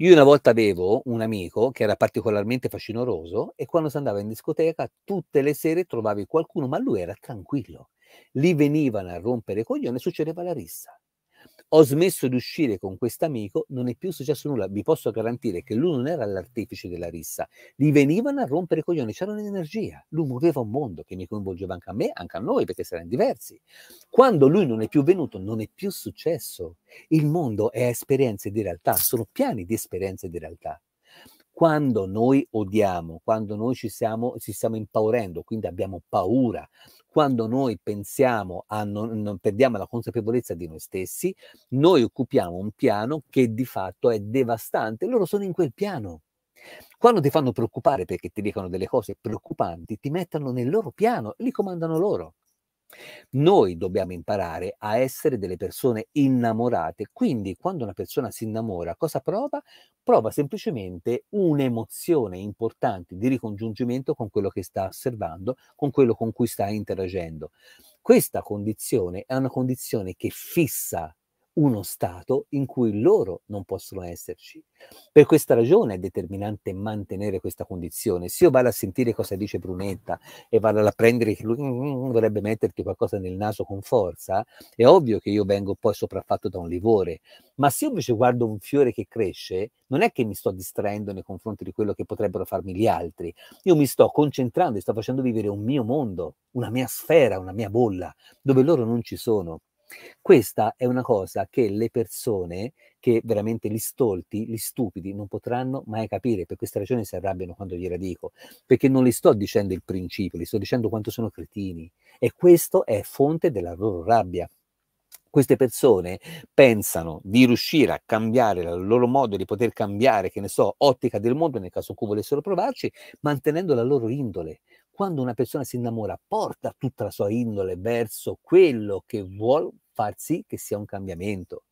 Io una volta avevo un amico che era particolarmente facinoroso e quando si andava in discoteca tutte le sere trovavi qualcuno, ma lui era tranquillo. Lì venivano a rompere coglione e succedeva la rissa ho smesso di uscire con quest'amico, non è più successo nulla, vi posso garantire che lui non era l'artefice della rissa, gli venivano a rompere i coglioni, c'era un'energia, lui muoveva un mondo che mi coinvolgeva anche a me, anche a noi, perché saremmo diversi. Quando lui non è più venuto, non è più successo. Il mondo è esperienze di realtà, sono piani di esperienze di realtà. Quando noi odiamo, quando noi ci stiamo, ci stiamo impaurendo, quindi abbiamo paura, quando noi pensiamo a non, non perdiamo la consapevolezza di noi stessi, noi occupiamo un piano che di fatto è devastante. Loro sono in quel piano. Quando ti fanno preoccupare perché ti dicono delle cose preoccupanti, ti mettono nel loro piano, li comandano loro. Noi dobbiamo imparare a essere delle persone innamorate, quindi quando una persona si innamora, cosa prova? Prova semplicemente un'emozione importante di ricongiungimento con quello che sta osservando, con quello con cui sta interagendo. Questa condizione è una condizione che fissa uno stato in cui loro non possono esserci. Per questa ragione è determinante mantenere questa condizione. Se io vado a sentire cosa dice Brunetta e vado a prendere che lui mm, mm, vorrebbe metterti qualcosa nel naso con forza, è ovvio che io vengo poi sopraffatto da un livore. Ma se io invece guardo un fiore che cresce, non è che mi sto distraendo nei confronti di quello che potrebbero farmi gli altri. Io mi sto concentrando e sto facendo vivere un mio mondo, una mia sfera, una mia bolla, dove loro non ci sono. Questa è una cosa che le persone, che veramente gli stolti, gli stupidi, non potranno mai capire. Per questa ragione si arrabbiano quando gliela dico, perché non li sto dicendo il principio, li sto dicendo quanto sono cretini. E questo è fonte della loro rabbia queste persone pensano di riuscire a cambiare il loro modo di poter cambiare, che ne so, ottica del mondo nel caso in cui volessero provarci, mantenendo la loro indole quando una persona si innamora, porta tutta la sua indole verso quello che vuole far sì che sia un cambiamento.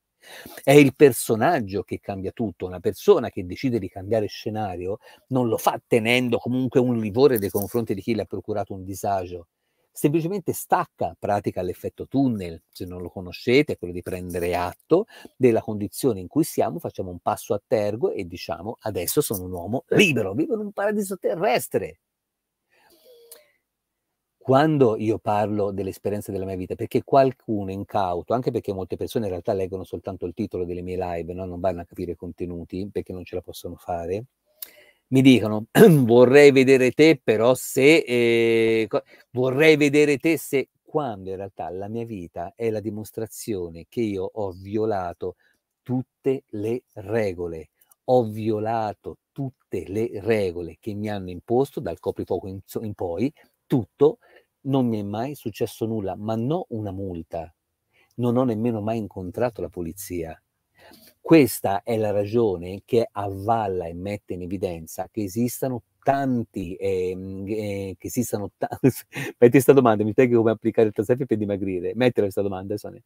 È il personaggio che cambia tutto. Una persona che decide di cambiare scenario non lo fa tenendo comunque un livore nei confronti di chi le ha procurato un disagio. Semplicemente stacca, pratica l'effetto tunnel. Se non lo conoscete, è quello di prendere atto della condizione in cui siamo, facciamo un passo a tergo e diciamo adesso sono un uomo libero, vivo in un paradiso terrestre quando io parlo dell'esperienza della mia vita, perché qualcuno incauto, anche perché molte persone in realtà leggono soltanto il titolo delle mie live, no? non vanno a capire i contenuti perché non ce la possono fare, mi dicono vorrei vedere te però se, eh, vorrei vedere te se, quando in realtà la mia vita è la dimostrazione che io ho violato tutte le regole, ho violato tutte le regole che mi hanno imposto dal coprifuoco in, in poi, tutto non mi è mai successo nulla, ma non una multa. Non ho nemmeno mai incontrato la polizia. Questa è la ragione che avvalla e mette in evidenza che esistano tanti, eh, eh, che esistano tanti, metti questa domanda, mi spieghi come applicare il TASEF per dimagrire, mettila questa domanda Sonia,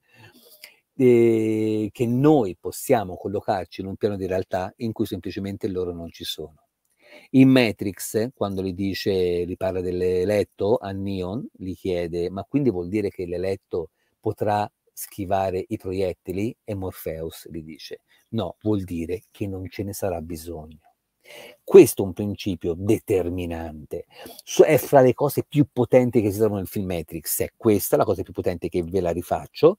eh, che noi possiamo collocarci in un piano di realtà in cui semplicemente loro non ci sono. In Matrix, quando gli dice, gli parla dell'eletto a Neon, gli chiede, ma quindi vuol dire che l'eletto potrà schivare i proiettili? E Morpheus gli dice, no, vuol dire che non ce ne sarà bisogno. Questo è un principio determinante, è fra le cose più potenti che si trovano nel film Matrix, è questa la cosa più potente che ve la rifaccio,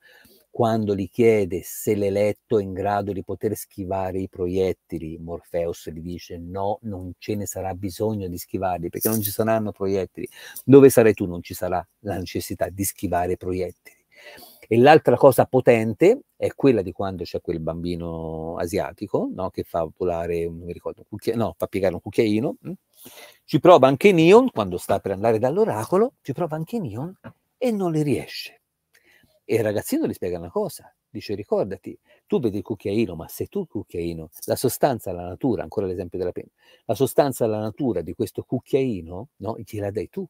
quando gli chiede se l'eletto è in grado di poter schivare i proiettili, Morpheus gli dice no, non ce ne sarà bisogno di schivarli perché non ci saranno proiettili. Dove sarai tu non ci sarà la necessità di schivare i proiettili. E l'altra cosa potente è quella di quando c'è quel bambino asiatico no? che fa volare, non mi ricordo, cucchia- no, fa piegare un cucchiaino. Mm. Ci prova anche Neon, quando sta per andare dall'oracolo, ci prova anche Neon e non le riesce e il ragazzino gli spiega una cosa, dice ricordati, tu vedi il cucchiaino, ma sei tu il cucchiaino, la sostanza, la natura, ancora l'esempio della penna, la sostanza, la natura di questo cucchiaino, no, gliela dai tu.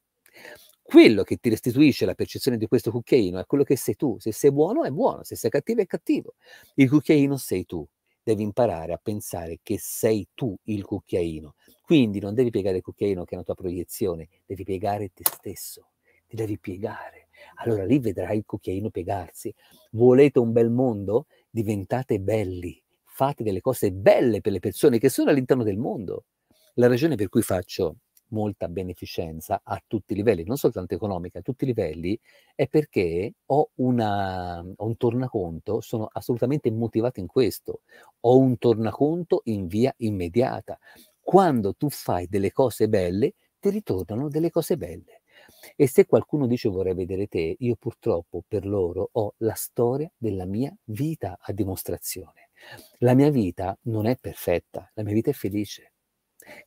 Quello che ti restituisce la percezione di questo cucchiaino è quello che sei tu, se sei buono è buono, se sei cattivo è cattivo, il cucchiaino sei tu, devi imparare a pensare che sei tu il cucchiaino, quindi non devi piegare il cucchiaino che è una tua proiezione, devi piegare te stesso, ti devi piegare allora lì vedrai il cucchiaino piegarsi. Volete un bel mondo? Diventate belli, fate delle cose belle per le persone che sono all'interno del mondo. La ragione per cui faccio molta beneficenza a tutti i livelli, non soltanto economica, a tutti i livelli, è perché ho, una, ho, un tornaconto, sono assolutamente motivato in questo, ho un tornaconto in via immediata. Quando tu fai delle cose belle, ti ritornano delle cose belle. E se qualcuno dice vorrei vedere te, io purtroppo per loro ho la storia della mia vita a dimostrazione. La mia vita non è perfetta, la mia vita è felice.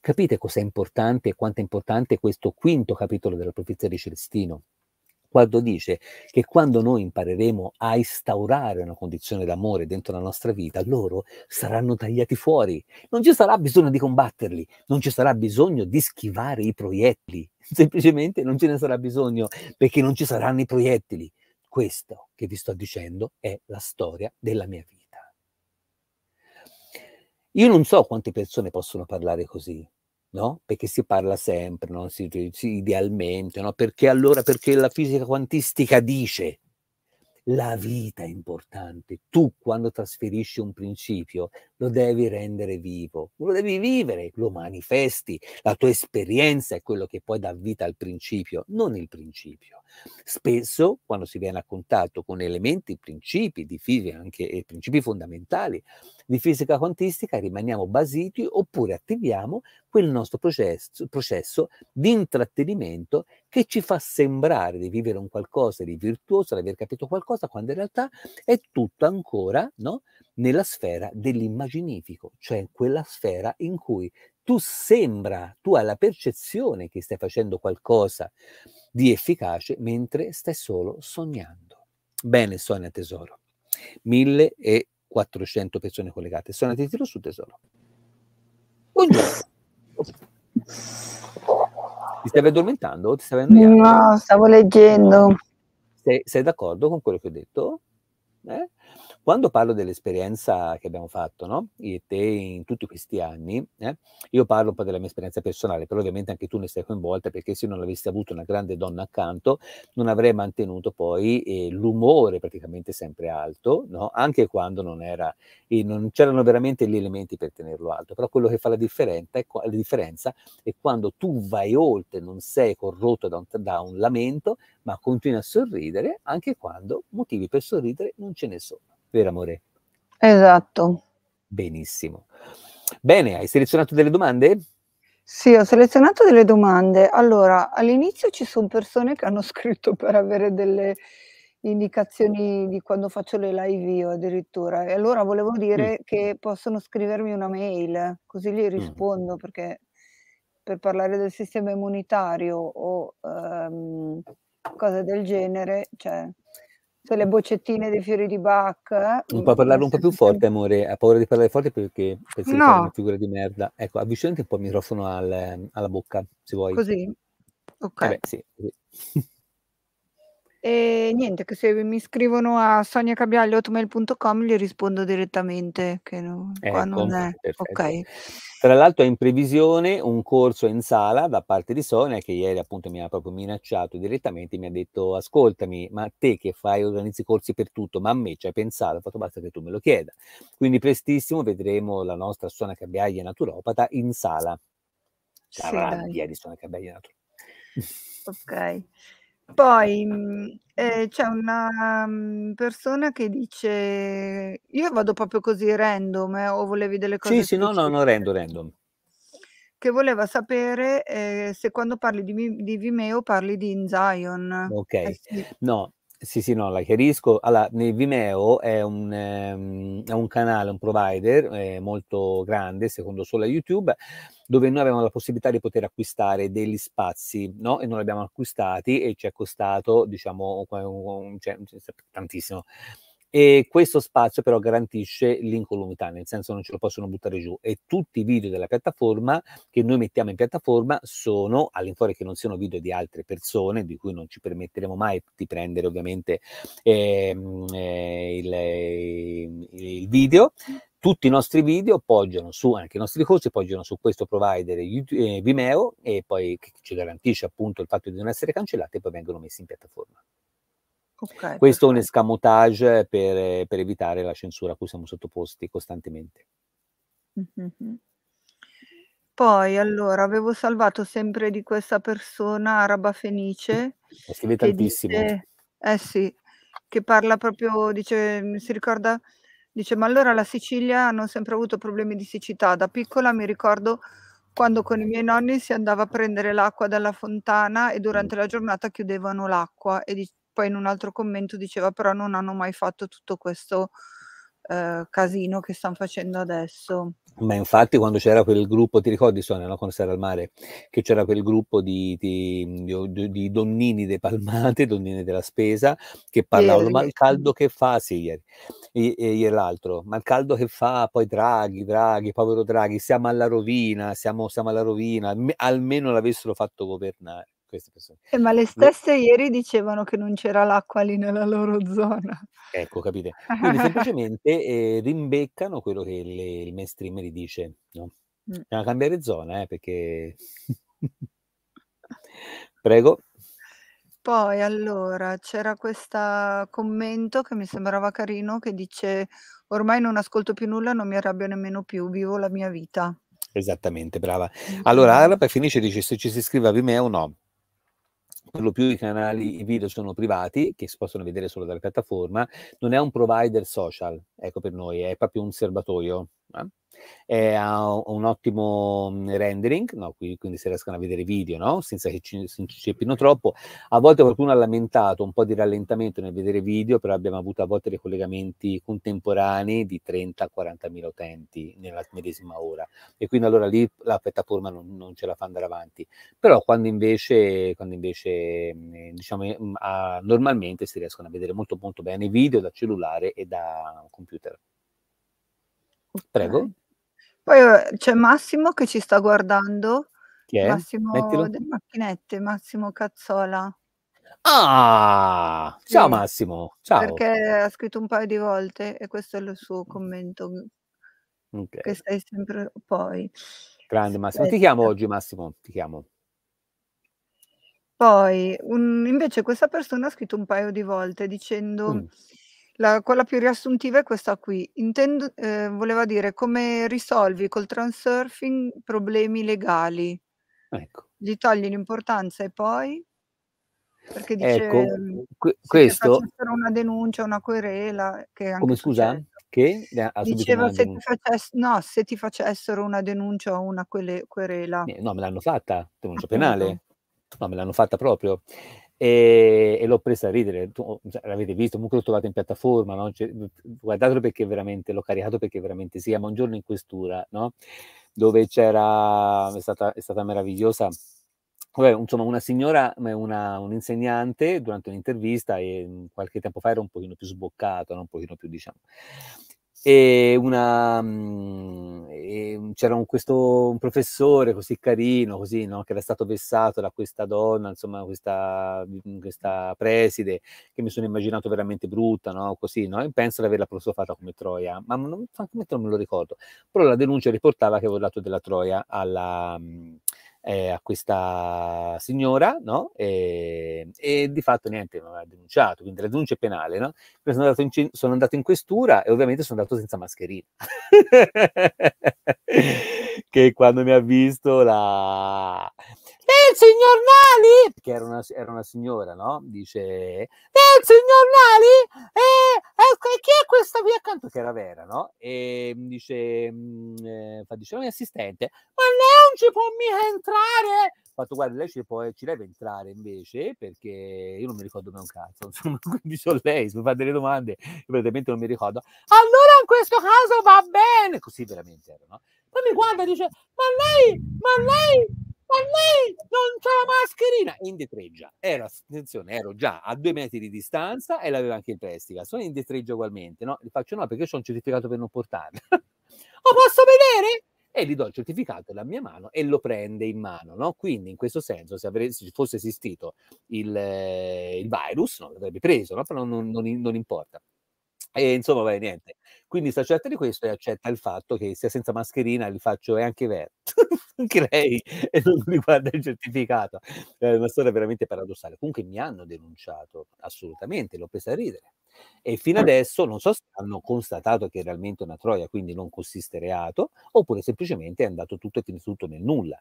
Capite cos'è importante e quanto è importante questo quinto capitolo della profezia di Celestino? quando dice che quando noi impareremo a instaurare una condizione d'amore dentro la nostra vita, loro saranno tagliati fuori. Non ci sarà bisogno di combatterli, non ci sarà bisogno di schivare i proiettili, semplicemente non ce ne sarà bisogno perché non ci saranno i proiettili. Questo che vi sto dicendo è la storia della mia vita. Io non so quante persone possono parlare così, no? Perché si parla sempre, no? si, si, idealmente, no? Perché allora, perché la fisica quantistica dice la vita è importante. Tu quando trasferisci un principio lo devi rendere vivo, lo devi vivere, lo manifesti, la tua esperienza è quello che poi dà vita al principio, non il principio. Spesso quando si viene a contatto con elementi, principi, di fisica, anche eh, principi fondamentali di fisica quantistica, rimaniamo basiti oppure attiviamo quel nostro processo, processo di intrattenimento che ci fa sembrare di vivere un qualcosa di virtuoso, di aver capito qualcosa, quando in realtà è tutto ancora no? nella sfera dell'immaginifico, cioè quella sfera in cui tu sembra, tu hai la percezione che stai facendo qualcosa di efficace mentre stai solo sognando. Bene, Sonia Tesoro, 1400 persone collegate. Sonia, ti tiro su Tesoro. Buongiorno. Ti stavi addormentando? Ti stavi annoiando? No, stavo leggendo. Sei, sei d'accordo con quello che ho detto? Eh? Quando parlo dell'esperienza che abbiamo fatto, no? Io e te in tutti questi anni, eh? io parlo un po' della mia esperienza personale, però ovviamente anche tu ne sei coinvolta perché se non avessi avuto una grande donna accanto non avrei mantenuto poi eh, l'umore praticamente sempre alto, no? anche quando non, era, eh, non c'erano veramente gli elementi per tenerlo alto, però quello che fa la differenza è, la differenza è quando tu vai oltre, non sei corrotto da un, da un lamento, ma continui a sorridere anche quando motivi per sorridere non ce ne sono vero amore? Esatto. Benissimo. Bene, hai selezionato delle domande? Sì, ho selezionato delle domande. Allora, all'inizio ci sono persone che hanno scritto per avere delle indicazioni di quando faccio le live io addirittura. E allora volevo dire mm. che possono scrivermi una mail, così gli mm. rispondo mm. perché per parlare del sistema immunitario o um, cose del genere, cioè, cioè, le boccettine dei fiori di Bach. Eh, non puoi parlare un po' più forte, amore. Ha paura di parlare forte perché pensi no. una figura di merda. Ecco, avvicinati un po' il microfono al, ehm, alla bocca, se vuoi. Così? Ok. Vabbè, eh sì. E niente, che se mi scrivono a soniacabiali.com gli rispondo direttamente, che no, ecco, non è. Okay. Tra l'altro è in previsione un corso in sala da parte di Sonia che ieri appunto mi ha proprio minacciato direttamente, mi ha detto ascoltami, ma te che fai, organizzi corsi per tutto, ma a me ci hai pensato, fatto basta che tu me lo chieda. Quindi prestissimo vedremo la nostra Sonia Cabiaglia naturopata in sala. Sì, Caravaglia di Sonia Cabiaglia naturopata. Ok. Poi, mhmm, eh, c'è una, mhmm, persona che dice: "Io vado proprio così random, eh, o volevi delle cose sì, sì, no, no, no, specifiche?" random, random. Che voleva sapere, ehm, se quando parli di di Vimeo parli di In eh, Ok, Eh sì. No, sì, sì, no, la chiarisco. Allora, Vimeo è un ehm, è un canale, un provider, ehm, molto grande, secondo solo YouTube dove noi avevamo la possibilità di poter acquistare degli spazi, no? E non li abbiamo acquistati e ci è costato, diciamo, cioè, tantissimo. E questo spazio però garantisce l'incolumità, nel senso non ce lo possono buttare giù e tutti i video della piattaforma che noi mettiamo in piattaforma sono all'infuori che non siano video di altre persone, di cui non ci permetteremo mai di prendere ovviamente eh, eh, il, il, video, tutti i nostri video poggiano su, anche i nostri corsi poggiano su questo provider YouTube, eh, Vimeo e poi che ci garantisce appunto il fatto di non essere cancellati e poi vengono messi in piattaforma. Okay, questo perfetto. è un escamotage per, per, evitare la censura a cui siamo sottoposti costantemente. Mm-hmm. Poi allora avevo salvato sempre di questa persona araba fenice. Scrive tantissimo. Dice, eh sì, che parla proprio, dice, si ricorda Dice, ma allora la Sicilia hanno sempre avuto problemi di siccità. Da piccola mi ricordo quando con i miei nonni si andava a prendere l'acqua dalla fontana e durante la giornata chiudevano l'acqua e di- poi in un altro commento diceva però non hanno mai fatto tutto questo eh, casino che stanno facendo adesso. Ma infatti quando c'era quel gruppo, ti ricordi Sonia, no? quando c'era al mare, che c'era quel gruppo di, di, di, di donnini dei palmate, donnini della spesa, che parlavano, ieri. ma il caldo che fa, sì, ieri, I, e, ieri l'altro, ma il caldo che fa, poi Draghi, Draghi, povero Draghi, siamo alla rovina, siamo, siamo alla rovina, almeno l'avessero fatto governare queste persone. Eh, ma le stesse Lo... ieri dicevano che non c'era l'acqua lì nella loro zona. Ecco, capite? Quindi semplicemente eh, rimbeccano quello che le, il mainstream gli dice, no? Mm. Bisogna cambiare zona, eh, perché... Prego. Poi allora c'era questo commento che mi sembrava carino che dice ormai non ascolto più nulla, non mi arrabbio nemmeno più, vivo la mia vita. Esattamente, brava. Allora Arab finisce e dice se ci si iscrive a Vimeo o no per lo più i canali i video sono privati, che si possono vedere solo dalla piattaforma, non è un provider social, ecco per noi, è proprio un serbatoio eh, eh? ha un ottimo mm, rendering, no? quindi, quindi si riescono a vedere video no? senza che ci, si inceppino troppo. A volte qualcuno ha lamentato un po' di rallentamento nel vedere video, però abbiamo avuto a volte dei collegamenti contemporanei di 30-40 mila utenti nella medesima ora e quindi allora lì la piattaforma non, non, ce la fa andare avanti. Però quando invece, quando invece mm, eh, diciamo, mm, normalmente si riescono a vedere molto molto bene video da cellulare e da computer. Prego. Poi eh, c'è Massimo che ci sta guardando. Chi è? Massimo Mettilo. delle macchinette, Massimo Cazzola. Ah, sì, ciao Massimo. Ciao. Perché ha scritto un paio di volte e questo è il suo commento. Okay. Che stai sempre poi. Grande Massimo. Ti chiamo oggi Massimo, ti chiamo. Poi un, invece questa persona ha scritto un paio di volte dicendo... Mm la, quella più riassuntiva è questa qui. Intendo, eh, voleva dire come risolvi col transurfing problemi legali. Ecco. Gli togli l'importanza e poi? Perché dice ecco, ehm, que- questo... se una denuncia, una querela... come scusa? Che? Diceva se ti, facess- no, se ti, facessero una denuncia o una querela. Eh, no, me l'hanno fatta, denuncia penale. No, me l'hanno fatta proprio e, e l'ho presa a ridere, oh, cioè, l'avete visto, comunque l'ho trovato in piattaforma, no? cioè, guardatelo perché veramente, l'ho caricato perché veramente si chiama Un giorno in questura, no? dove c'era, è stata, è stata meravigliosa Vabbè, insomma, una signora, una, un'insegnante, durante un'intervista, e mm, qualche tempo fa era un pochino più sboccata, no? un pochino più, diciamo, e una, mm, e c'era un, questo un professore così carino, così, no? che era stato vessato da questa donna, insomma, questa, mm, questa preside, che mi sono immaginato veramente brutta, no? così, no? e penso di averla prosofata come Troia, ma non, francamente non me lo ricordo, però la denuncia riportava che avevo dato della Troia alla... Um, eh, a questa signora, no? E, e, di fatto niente, non ha denunciato, quindi la denuncia è penale, no? Sono andato, in, sono andato in questura e ovviamente sono andato senza mascherina. che quando mi ha visto la e il signor Nali, che era una, era una signora, no? Dice, e il signor Nali, e, e, chi è questa qui accanto? Che era vera, no? E mm, dice, mm, eh, fa, dice, la mia assistente, ma lei non ci può mica entrare, fatto guarda lei ci, può, ci deve entrare invece perché io non mi ricordo mai un cazzo insomma quindi so lei se mi fa delle domande praticamente non mi ricordo allora in questo caso va bene così veramente era no? poi mi guarda e dice ma lei ma lei ma lei non c'ha la mascherina in detreggia ero, attenzione, ero già a due metri di distanza e l'aveva anche in prestica sono indietreggia ugualmente no? le faccio no perché ho un certificato per non portarla lo posso vedere? e gli do il certificato la mia mano e lo prende in mano. No? Quindi, in questo senso, se, avre- se fosse esistito il, eh, il virus, no? l'avrebbe preso, no? però non, non, non importa. E insomma, beh, niente. Quindi si accetta certo di questo e accetta il fatto che sia senza mascherina il faccio è anche vero, anche lei, e non mi guarda il certificato. È una storia veramente paradossale. Comunque mi hanno denunciato, assolutamente, l'ho presa a ridere. E fino ah. adesso non so se hanno constatato che è realmente una troia, quindi non consiste reato, oppure semplicemente è andato tutto e tutto nel nulla.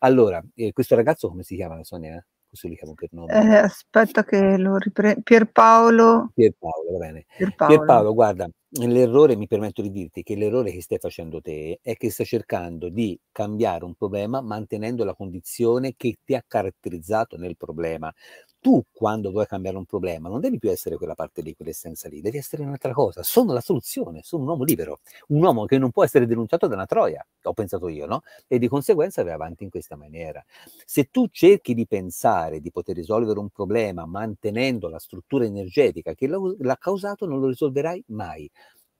Allora, eh, questo ragazzo come si chiama, Sonia? così li chiamo per nome. Eh, aspetta che lo riprendo. Pierpaolo. Pierpaolo, va bene. Pierpaolo. Pierpaolo, guarda, l'errore, mi permetto di dirti che l'errore che stai facendo te è che stai cercando di cambiare un problema mantenendo la condizione che ti ha caratterizzato nel problema. Tu, quando vuoi cambiare un problema, non devi più essere quella parte lì, quell'essenza lì, devi essere un'altra cosa. Sono la soluzione, sono un uomo libero, un uomo che non può essere denunciato da una troia, ho pensato io, no? E di conseguenza vai avanti in questa maniera. Se tu cerchi di pensare di poter risolvere un problema mantenendo la struttura energetica che l'ha causato, non lo risolverai mai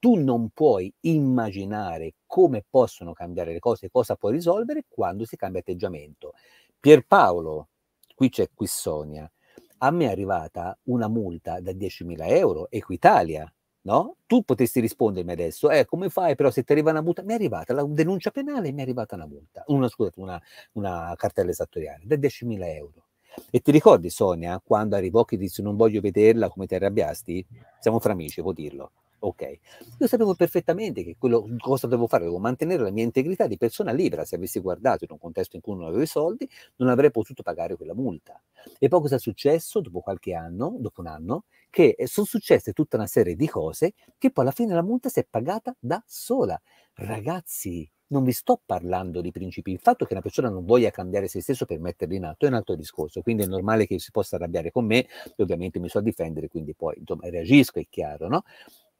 tu non puoi immaginare come possono cambiare le cose, cosa puoi risolvere quando si cambia atteggiamento. Pierpaolo, qui c'è qui Sonia, a me è arrivata una multa da 10.000 euro, Equitalia, no? Tu potresti rispondermi adesso, eh, come fai però se ti arriva una multa? Mi è arrivata la denuncia penale, mi è arrivata una multa, una, scusate, una, una cartella esattoriale da 10.000 euro. E ti ricordi Sonia, quando arrivò che disse non voglio vederla, come ti arrabbiasti? Siamo fra amici, può dirlo. Ok, io sapevo perfettamente che quello, cosa dovevo fare, dovevo mantenere la mia integrità di persona libera. Se avessi guardato in un contesto in cui non avevo i soldi, non avrei potuto pagare quella multa. E poi cosa è successo dopo qualche anno, dopo un anno, che eh, sono successe tutta una serie di cose che poi alla fine la multa si è pagata da sola. Ragazzi, non vi sto parlando di principi. Il fatto che una persona non voglia cambiare se stesso per metterli in atto è un altro discorso, quindi è normale che si possa arrabbiare con me, ovviamente mi so difendere, quindi poi insomma, reagisco, è chiaro, no?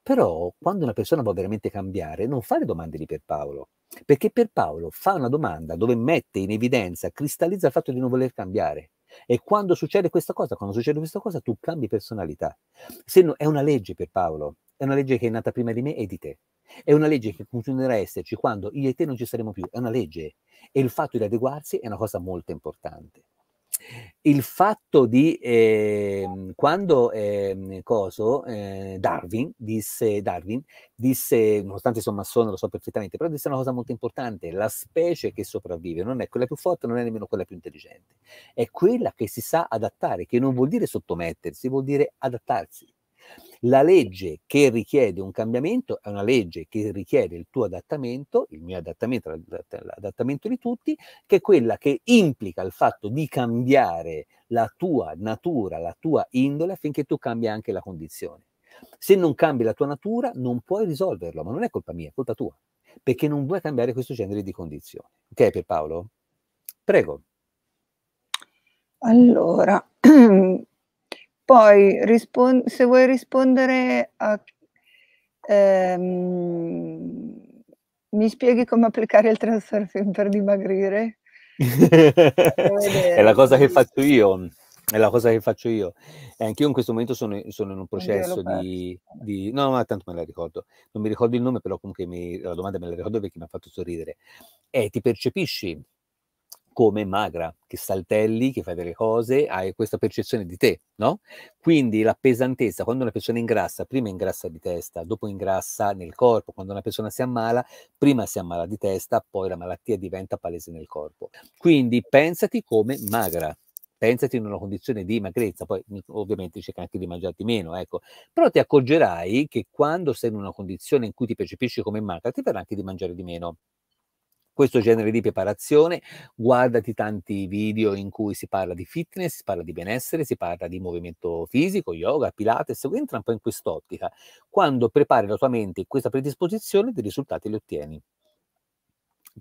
Però quando una persona vuole veramente cambiare, non fa le domande di per Paolo, perché per Paolo fa una domanda dove mette in evidenza, cristallizza il fatto di non voler cambiare. E quando succede questa cosa, quando succede questa cosa, tu cambi personalità. Se no, è una legge per Paolo, è una legge che è nata prima di me e di te. È una legge che continuerà a esserci quando io e te non ci saremo più. È una legge. E il fatto di adeguarsi è una cosa molto importante il fatto di eh, quando eh, Coso, eh, Darwin, disse, Darwin disse, nonostante sia un massone, lo so perfettamente, però disse una cosa molto importante, la specie che sopravvive non è quella più forte, non è nemmeno quella più intelligente, è quella che si sa adattare, che non vuol dire sottomettersi, vuol dire adattarsi. La legge che richiede un cambiamento è una legge che richiede il tuo adattamento, il mio adattamento, l'adattamento di tutti, che è quella che implica il fatto di cambiare la tua natura, la tua indole affinché tu cambi anche la condizione. Se non cambi la tua natura non puoi risolverlo, ma non è colpa mia, è colpa tua, perché non vuoi cambiare questo genere di condizioni. Ok Pierpaolo? Prego. Allora, mm, poi rispon- se vuoi rispondere a... Ehm, mi spieghi come applicare il transurfing per dimagrire? è la cosa che faccio io è la cosa che faccio io. E eh, anch'io in questo momento sono, sono in un processo di, di, No, ma tanto me la ricordo. Non mi ricordo il nome, però comunque mi, la domanda me la ricordo perché mi ha fatto sorridere. È eh, ti percepisci come magra, che saltelli, che fai delle cose, hai questa percezione di te, no? Quindi la pesantezza, quando una persona ingrassa, prima ingrassa di testa, dopo ingrassa nel corpo, quando una persona si ammala, prima si ammala di testa, poi la malattia diventa palese nel corpo. Quindi pensati come magra, pensati in una condizione di magrezza, poi ovviamente cerca anche di mangiarti meno, ecco, però ti accorgerai che quando sei in una condizione in cui ti percepisci come magra, ti verrà anche di mangiare di meno questo genere di preparazione, guardati tanti video in cui si parla di fitness, si parla di benessere, si parla di movimento fisico, yoga, pilates, entra un po' in quest'ottica. Quando prepari la tua mente in questa predisposizione, dei risultati li ottieni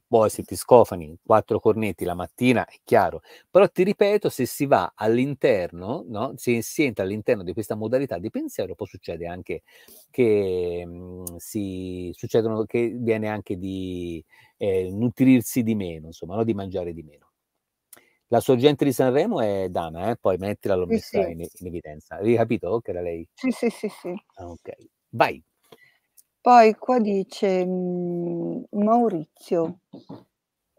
poi se ti scofani quattro cornetti la mattina è chiaro, però ti ripeto, se si va all'interno, no? se si entra all'interno di questa modalità di pensiero, poi succede anche che, mh, mhmm, si, succedono, che viene anche di eh, nutrirsi di meno, insomma, no? di mangiare di meno. La sorgente di Sanremo è Dana, eh? poi mettila, l'ho messa sì, in, in, evidenza. Hai capito che era lei? Sì, sì, sì. sì. Ah, ok, vai. Poi qua dice mhmm, Maurizio,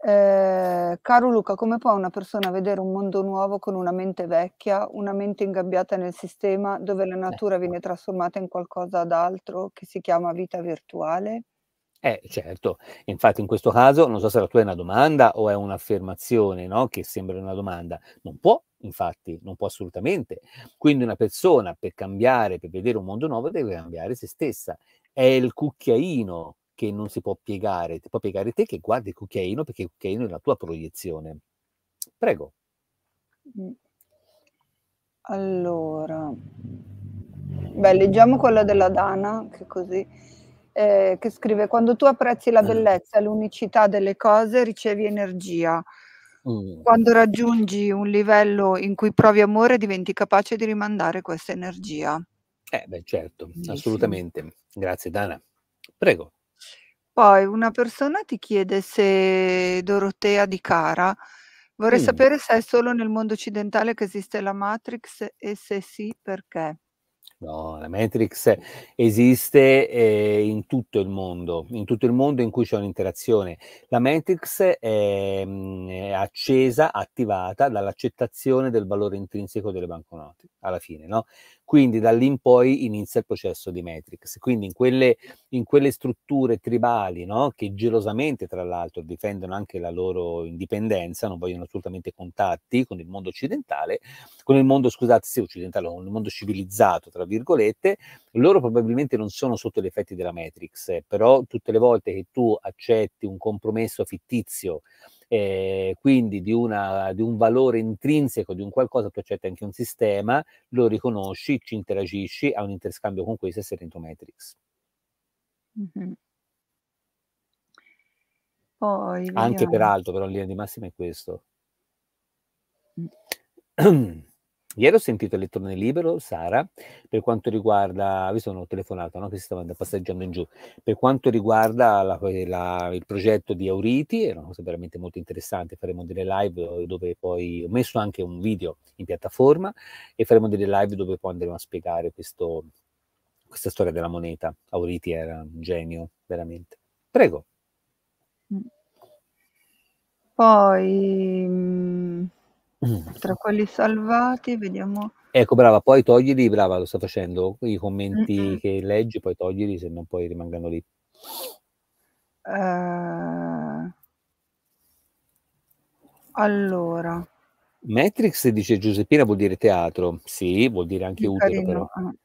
ehm: "Caro Luca, come può una persona vedere un mondo nuovo con una mente vecchia, una mente ingabbiata nel sistema dove la eh. natura viene trasformata in qualcosa d'altro che si chiama vita virtuale?" Eh, certo. Infatti in questo caso, non so se la tua è una domanda o è un'affermazione, no, che sembra una domanda. Non può, infatti, non può assolutamente. Quindi una persona per cambiare, per vedere un mondo nuovo, deve cambiare se stessa è il cucchiaino che non si può piegare, ti può piegare te che guardi il cucchiaino perché il cucchiaino è la tua proiezione. Prego. Mm. Allora, beh, leggiamo quella della Dana, che così, eh, che scrive, quando tu apprezzi la mm. bellezza e l'unicità delle cose, ricevi energia. Mm. Quando raggiungi un livello in cui provi amore, diventi capace di rimandare questa energia. Eh, beh, certo, Bellissimo. assolutamente. Grazie Dana. Prego. Poi una persona ti chiede se Dorotea di Cara, vorrei Mm, sapere se è solo nel mondo occidentale che esiste la Matrix e se sì, perché. No, la Matrix esiste eh, in tutto il mondo, in tutto il mondo in cui c'è un'interazione. La Matrix è, mm, è accesa, attivata dall'accettazione del valore intrinseco delle banconote, alla fine, no? Quindi da lì in poi inizia il processo di Matrix. Quindi in quelle, in quelle strutture tribali, no? Che gelosamente, tra l'altro, difendono anche la loro indipendenza, non vogliono assolutamente contatti con il mondo occidentale, con il mondo, scusate, sì, occidentale, con il mondo civilizzato, tra virgolette, virgolette, loro probabilmente non sono sotto gli effetti della Matrix, però tutte le volte che tu accetti un compromesso fittizio, eh, quindi di, una, di, un valore intrinseco, di un qualcosa, tu accetti anche un sistema, lo riconosci, ci interagisci, ha un interscambio con questo e sei dentro Matrix. Mm-hmm. Poi, anche peraltro, però in linea di massima è questo. Mm. Ieri ho sentito il lettone libero, Sara, per quanto riguarda, vi sono telefonato, no? che si stava passeggiando in giù, per quanto riguarda la, la, il progetto di Auriti, è una cosa veramente molto interessante, faremo delle live dove poi ho messo anche un video in piattaforma e faremo delle live dove poi andremo a spiegare questo, questa storia della moneta. Auriti era un genio, veramente. Prego. Mm. Poi... Mm, Mm. Tra quelli salvati, vediamo. Ecco, brava, poi toglili, brava, lo sta facendo. I commenti mm-hmm. che leggi, poi toglili, se non poi rimangano lì. Eh... Allora. Matrix dice Giuseppina vuol dire teatro. Sì, vuol dire anche Carino. utero, però. Eh.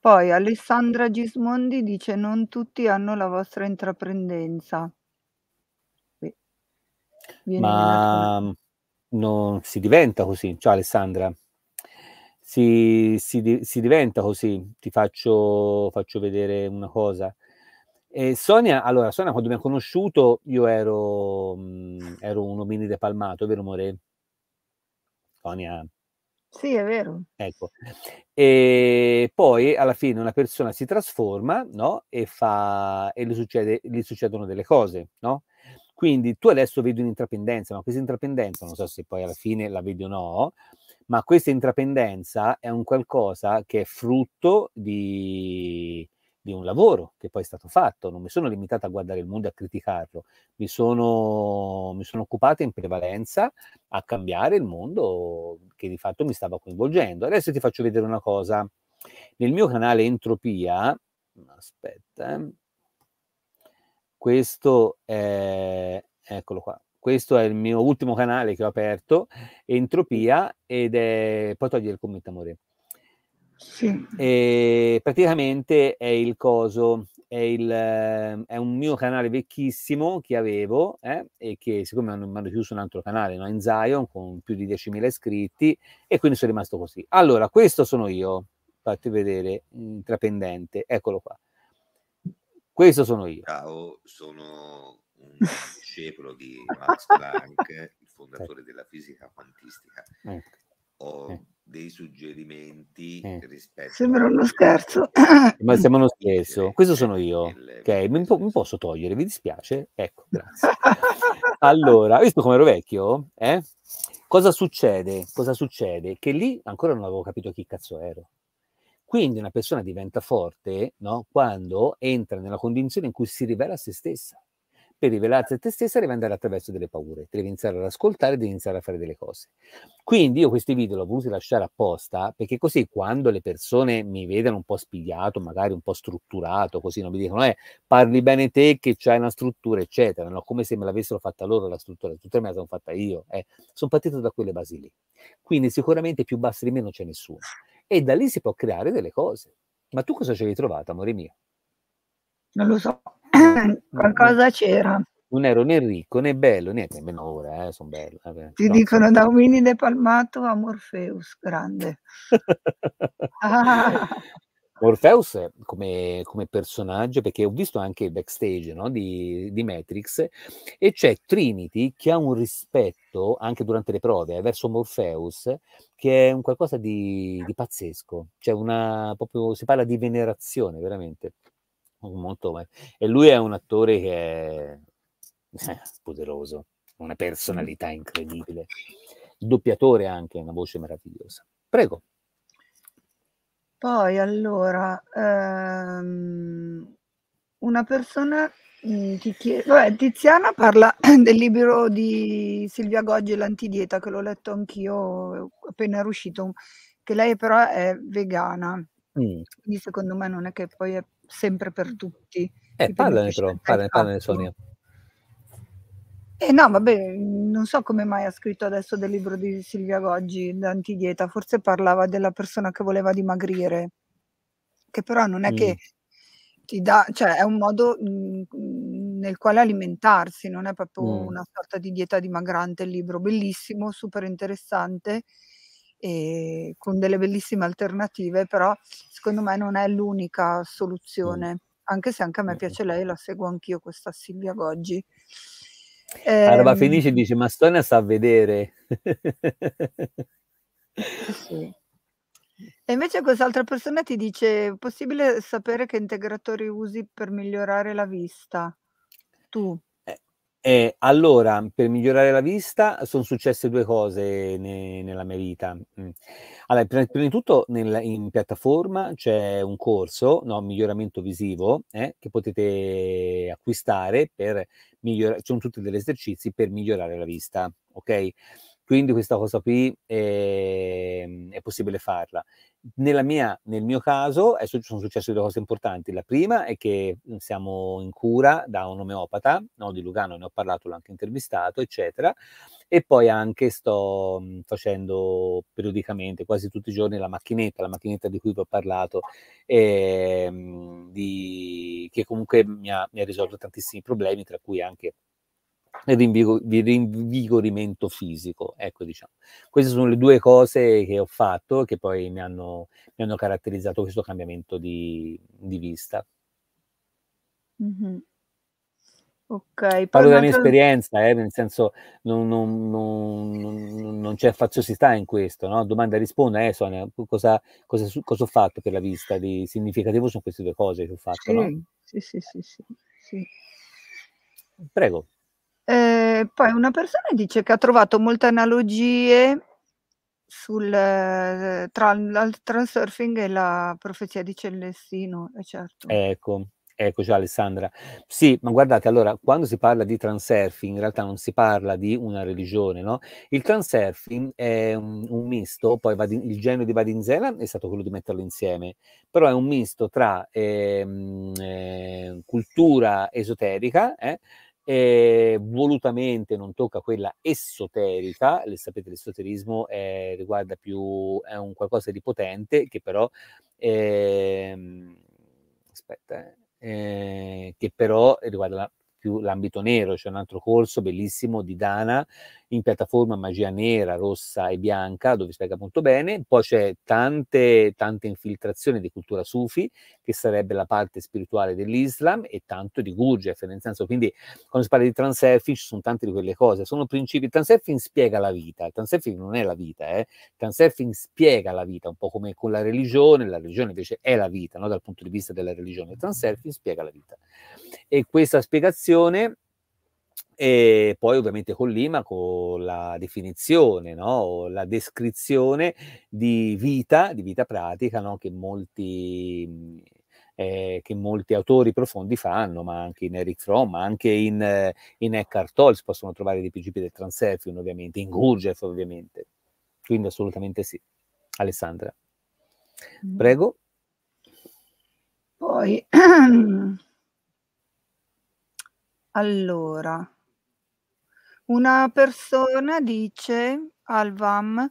Poi Alessandra Gismondi dice non tutti hanno la vostra intraprendenza ma non si diventa così. Ciao Alessandra. Si, si, si diventa così. Ti faccio, faccio vedere una cosa. E Sonia, allora, Sonia, quando mi ha conosciuto, io ero, mh, mm, ero un ominide palmato, vero More? Sonia. Sì, è vero. Ecco. E poi alla fine una persona si trasforma, no? E fa, e gli, succede, gli succedono delle cose, no? Quindi tu adesso vedi un'intrapendenza, ma questa intrapendenza, non so se poi alla fine la vedi o no, ma questa intrapendenza è un qualcosa che è frutto di, di un lavoro che poi è stato fatto, non mi sono limitato a guardare il mondo e a criticarlo, mi sono, mi sono occupato in prevalenza a cambiare il mondo che di fatto mi stava coinvolgendo. Adesso ti faccio vedere una cosa, nel mio canale Entropia, aspetta, eh questo è, eccolo qua, questo è il mio ultimo canale che ho aperto, Entropia, ed è, poi togliere il commento amore. Sì. E praticamente è il coso, è, il, è, un mio canale vecchissimo che avevo eh, e che siccome hanno, mi hanno chiuso un altro canale, no? in Zion, con più di 10.000 iscritti e quindi sono rimasto così. Allora, questo sono io, fatti vedere, intrapendente, eccolo qua. Questo sono io. Ciao, sono un discepolo di Max Planck, il fondatore della fisica quantistica. Eh. Ho eh. dei suggerimenti eh. rispetto. Sembra uno scherzo. Ma sembra uno scherzo. Questo sono io. Ok, mi, po- mi, posso togliere, vi dispiace? Ecco, grazie. allora, visto come ero vecchio? Eh, cosa succede? Cosa succede? Che lì ancora non avevo capito chi cazzo ero. Quindi una persona diventa forte no? quando entra nella condizione in cui si rivela a se stessa. Per rivelarsi a te stessa devi andare attraverso delle paure, devi iniziare ad ascoltare, devi iniziare a fare delle cose. Quindi io questi video li ho voluti lasciare apposta perché così quando le persone mi vedono un po' spigliato, magari un po' strutturato, così non mi dicono eh, parli bene te che c'hai una struttura, eccetera, no? come se me l'avessero fatta loro la struttura, tutte me la sono fatta io. Eh. Sono partito da quelle basi lì. Quindi sicuramente più bassi di me non c'è nessuno e da lì si può creare delle cose. Ma tu cosa ci hai trovato, amore mio? Non lo so, qualcosa c'era. Non ero né ricco né bello, niente, meno ora, eh, sono bello. Vabbè, eh, Ti dicono so. da Ominide Palmato a Morpheus, grande. ah. Morpheus come, come, personaggio, perché ho visto anche il backstage no, di, di, Matrix, e c'è Trinity che ha un rispetto, anche durante le prove, eh, verso Morpheus, che è un qualcosa di, di pazzesco. Cioè una, proprio, si parla di venerazione, veramente. Molto, eh, e lui è un attore che è eh, poderoso, una personalità incredibile, doppiatore anche, una voce meravigliosa. Prego. Poi allora, ehm, una persona mhmm, ti chiede, vabbè, Tiziana parla del libro di Silvia Goggi, L'antidieta, che l'ho letto anch'io appena era uscito, che lei però è vegana, Mh. Mm. quindi secondo me non è che poi è sempre per tutti. Eh, parlane però, parlane, parlane infatti. Esatto. Sonia. Eh no, vabbè, non so come mai ha scritto adesso del libro di Silvia Goggi, Antidieta, forse parlava della persona che voleva dimagrire, che però non è mm. che ti dà, cioè è un modo mh, mm, mm, nel quale alimentarsi, non è proprio mm. una sorta di dieta dimagrante il libro, bellissimo, super interessante e con delle bellissime alternative, però secondo me non è l'unica mm. soluzione, mm. anche se anche a me piace lei, la seguo anch'io questa Silvia Goggi. Eh, Arva Fenice dice, ma Stonia sta a vedere. sì. E invece quest'altra persona ti dice, possibile sapere che integratori usi per migliorare la vista? Tu. E allora, per migliorare la vista sono successe due cose ne- nella mia vita. Mm. Allora, prima, prima di tutto nel, in piattaforma c'è un corso, no, miglioramento visivo, eh, che potete acquistare per migliorare, ci sono tutti degli esercizi per migliorare la vista, ok? Quindi questa cosa qui è, ehm, è possibile farla. Mia, nel mio caso sono successe due cose importanti. La prima è che mhmm, siamo in cura da un omeopata, no, di Lugano ne ho parlato, l'ho anche intervistato, eccetera. E poi anche sto mhmm, facendo periodicamente, quasi tutti i giorni, la macchinetta, la macchinetta di cui vi ho parlato, ehm, di, che comunque mi ha, mi ha risolto tantissimi problemi, tra cui anche né rinvigorimento fisico. Ecco, diciamo. Queste sono le due cose che ho fatto che poi mi hanno, mi hanno caratterizzato questo cambiamento di, di vista. Mm-hmm. Okay, Parlo della mia esperienza, eh, nel senso non, non, non, non, c'è faziosità in questo, no? domanda e risponde, eh, Sonia, cosa, cosa, cosa, ho fatto per la vista di significativo sono queste due cose che ho fatto? Sì, no? sì, sì, sì, sì, Prego. Ehm, poi una persona dice che ha trovato molte analogie sul, ehm, tra il transurfing e la profezia di Celestino, eh, certo. Ecco. Eccoci cioè Alessandra. Sì, ma guardate, allora, quando si parla di transurfing, in realtà non si parla di una religione, no? Il transurfing è un, un misto, poi Vadin, il genio di Vadinzela è stato quello di metterlo insieme, però è un misto tra eh, eh, cultura esoterica, eh, eh, volutamente non tocca quella esoterica, le sapete l'esoterismo è, eh, riguarda più, è un qualcosa di potente che però, ehm, eh, aspetta, eh, che però riguarda la, più l'ambito nero, c'è un altro corso bellissimo di Dana in piattaforma Magia Nera, Rossa e Bianca, dove spiega molto bene. Poi c'è tante, tante infiltrazioni di cultura sufi, che sarebbe la parte spirituale dell'Islam, e tanto di Gurdjieff, nel senso, quindi quando si parla di transurfing ci sono tante di quelle cose, sono principi, transurfing spiega la vita, transurfing non è la vita, eh? transurfing spiega la vita, un po' come con la religione, la religione invece è la vita, no? dal punto di vista della religione, il transurfing spiega la vita. E questa spiegazione e poi ovviamente con Lima con la definizione, no? la descrizione di vita, di vita pratica no? che, molti, mhmm, eh, che, molti, autori profondi fanno, ma anche in Eric Fromm, ma anche in, eh, in Eckhart Tolle si possono trovare dei principi del Transerfion ovviamente, in Gurdjieff ovviamente, quindi assolutamente sì. Alessandra, prego. Poi... Allora, una persona dice al VAM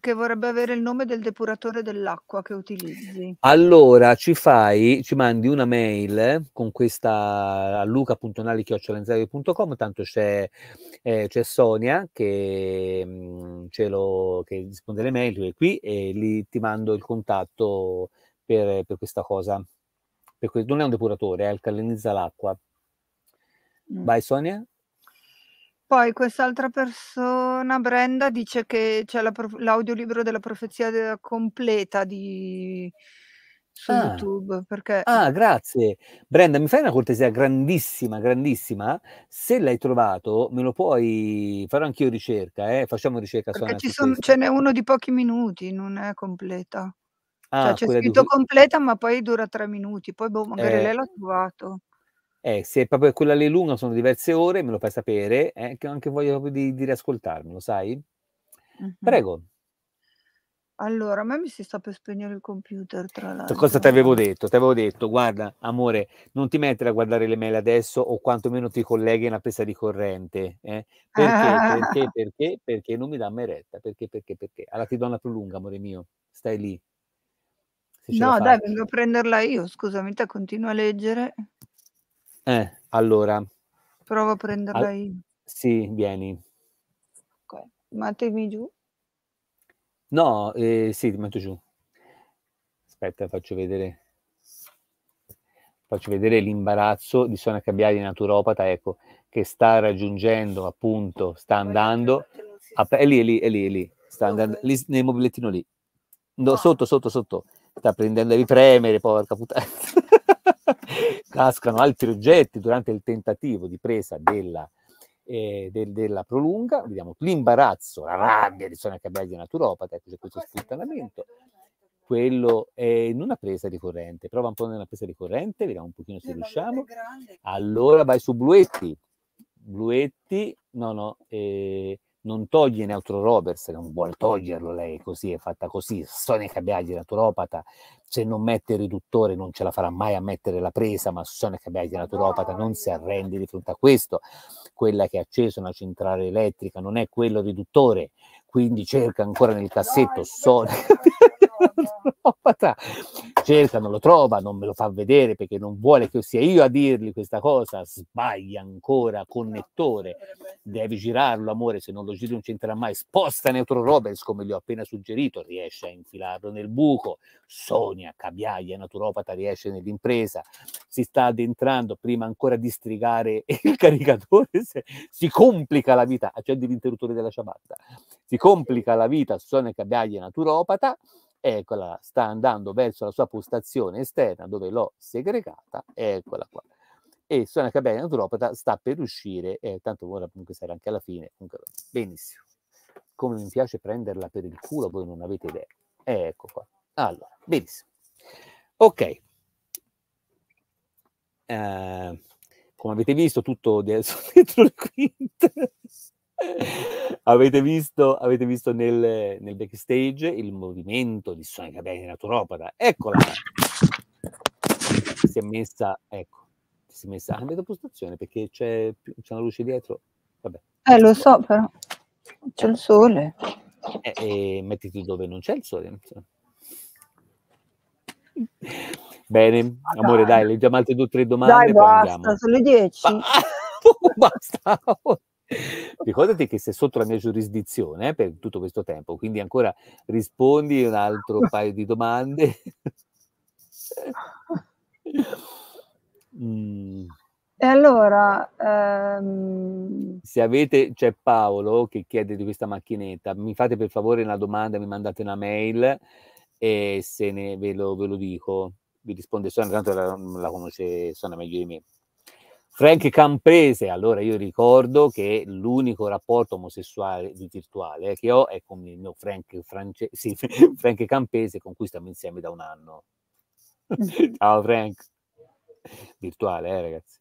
che vorrebbe avere il nome del depuratore dell'acqua che utilizzi. Allora ci fai ci mandi una mail con questa a luca.nali@inzaio.com, tanto c'è eh, c'è Sonia che mh, mm, ce lo che risponde alle mail, è qui e lì ti mando il contatto per, per questa cosa. Per que non è un depuratore, è eh, il Mm. Vai Sonia? Poi quest'altra persona, Brenda, dice che c'è la prof- l'audiolibro della profezia de- completa di... su Ah. YouTube, perché Ah, grazie. Brenda, mi fai una cortesia grandissima, grandissima? Se l'hai trovato, me lo puoi... Farò anch'io ricerca, eh? Facciamo ricerca, Perché Sonia, su son- ce n'è uno di pochi minuti, non è completa. Cioè ah, c'è quella di scritto completa, ma poi dura tre minuti, poi boh, magari Eh, lei l'ha trovato. Eh, se è proprio quella lì lunga sono diverse ore, me lo fai sapere, eh, che anche voglio proprio di, di riascoltarmelo, sai? Mh-mh. Prego. Allora, a me mi si sta per spegnere il computer, tra l'altro. Cosa ti avevo detto? Ti avevo detto, guarda, amore, non ti mettere a guardare le mail adesso o quantomeno ti colleghi a una presa di corrente. Eh? Perché? Ah. Perché? Perché? Perché non mi dà mai retta. Perché? Perché? Perché? Alla ti do una più lunga, amore mio. Stai lì. No, dai, vengo a prenderla io, scusami, te continua a leggere. Eh, allora. Provo a prenderla Al- io. Sì, vieni. Ok, mettimi giù. No, eh, sì, ti metto giù. Aspetta, faccio vedere. Faccio vedere l'imbarazzo di Sonia Cabbiari, naturopata, ecco, che sta raggiungendo, appunto, sta andando. A, è lì, è lì, è lì, è lì. Sta andando, lì, nel mobilettino lì. No, ah. sotto, sotto, sotto. Sta prendendo, devi premere, porca puttana. cascano altri oggetti durante il tentativo di presa della, eh, del, della prolunga, vediamo l'imbarazzo, la rabbia di Sonia Cabelli naturopata, ecco c'è questo sputtanamento, quello è in una presa di corrente, prova un po' nella presa di corrente, vediamo un pochino se riusciamo, allora vai su Bluetti, Bluetti, no no, eh, non toglie Neutro Roberts, non vuole toglierlo lei, così è fatta così, Sonica Biaggi naturopata, se non mette il riduttore non ce la farà mai a mettere la presa, ma Sonica Biaggi naturopata non si arrende di fronte a questo, quella che ha acceso una centrale elettrica non è quello riduttore, quindi cerca ancora nel cassetto Sony. cerca, non lo trova, non me lo fa vedere perché non vuole che sia io a dirgli questa cosa, sbaglia ancora, connettore, devi girarlo amore, se non lo giri non c'entrerà mai, sposta Neutro Roberts come gli ho appena suggerito, riesce a infilarlo nel buco, Sonia, cabiaia, naturopata, riesce nell'impresa, si sta addentrando prima ancora di strigare il caricatore, si complica la vita, accendi l'interruttore della ciabatta, si complica la vita su Susanna Cabaglia naturopata, eccola, sta andando verso la sua postazione esterna dove l'ho segregata, eccola qua. E Susanna Cabaglia naturopata sta per uscire, eh, tanto ora comunque sarà anche alla fine, comunque, benissimo. Come mi piace prenderla per il culo, voi non avete idea. Ecco qua. Allora, benissimo. Ok. Eh, come avete visto, tutto dentro le quinte avete, visto, avete visto nel, nel, backstage il movimento di Sonica Bene Naturopata? Eccola! Si è messa, ecco, si è messa a metà postazione perché c'è, c'è una luce dietro. Vabbè. Eh, lo so, però c'è il sole. E, eh, e mettiti dove non c'è il sole. Bene, ah, amore, dai, leggiamo altre due o tre domande. Dai, basta, andiamo. sono le 10. basta. Ricordati che sei sotto la mia giurisdizione eh, per tutto questo tempo, quindi ancora rispondi un altro paio di domande. mm. E allora... Ehm... Se avete, c'è Paolo che chiede di questa macchinetta, mi fate per favore una domanda, mi mandate una mail e se ne, ve, lo, ve lo dico. Vi risponde Sonia, tanto la, la conosce Sonia meglio di me. Frank Camprese, allora io ricordo che l'unico rapporto omosessuale virtuale che ho è con il mio Frank, France, sì, Frank Campese con cui stiamo insieme da un anno. Mm. Ciao Frank. Virtuale, eh ragazzi.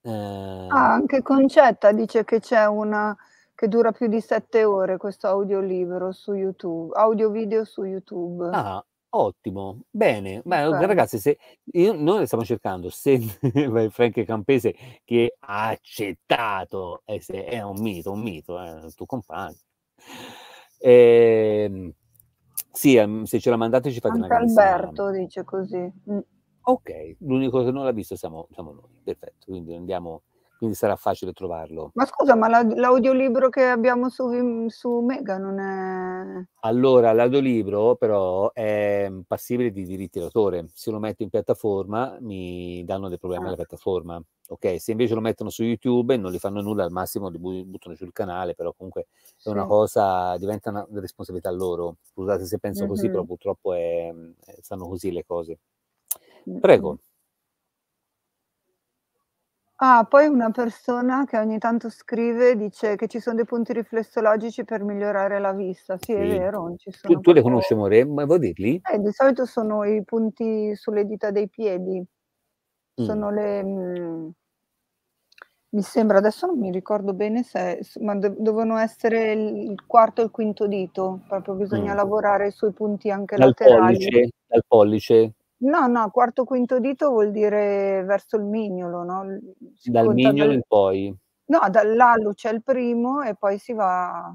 Eh... Ah, anche Concetta dice che c'è una che dura più di sette ore questo audiolibro su YouTube, audio video su YouTube. Ah, Ottimo, bene. Ma Beh. Uhm, ragazzi, se io, noi stiamo cercando se Frank Campese che ha accettato, eh, è un mito, un mito, eh, il tuo compagno. Eh, sì, ehm, se ce la mandate ci fate Anche una grande Alberto dice così. Mm. Ok, l'unico che non l'ha visto siamo, siamo noi, perfetto, quindi andiamo quindi sarà facile trovarlo. Ma scusa, ma la, l'audiolibro che abbiamo su, su, Mega non è... Allora, l'audiolibro però è passibile di diritti d'autore. Se lo metto in piattaforma mi danno dei problemi ah. alla piattaforma. Ok, se invece lo mettono su YouTube non li fanno nulla, al massimo li buttano sul canale, però comunque è una cosa, diventa una responsabilità loro. Scusate se penso mm-hmm. così, però mm-hmm. purtroppo è, stanno così le cose. Mm-hmm. Prego. Mm-hmm. Ah, poi una persona che ogni tanto scrive dice che ci sono dei punti riflessologici per migliorare la vista. Sì, è vero, ci sono. Tu, tu le proprio- conosci, amore? Ma vuoi dirli? Eh, di solito sono i punti sulle dita dei piedi, Mm. sono le... mm, mi sembra, adesso non mi ricordo bene se, ma de- devono essere il quarto e il quinto dito, proprio bisogna Mm. lavorare sui punti anche Dal laterali. pollice, dal pollice. No, no, quarto quinto dito vuol dire verso il mignolo, no? Si dal mignolo dal... in poi. No, dall'alluce è il primo e poi si va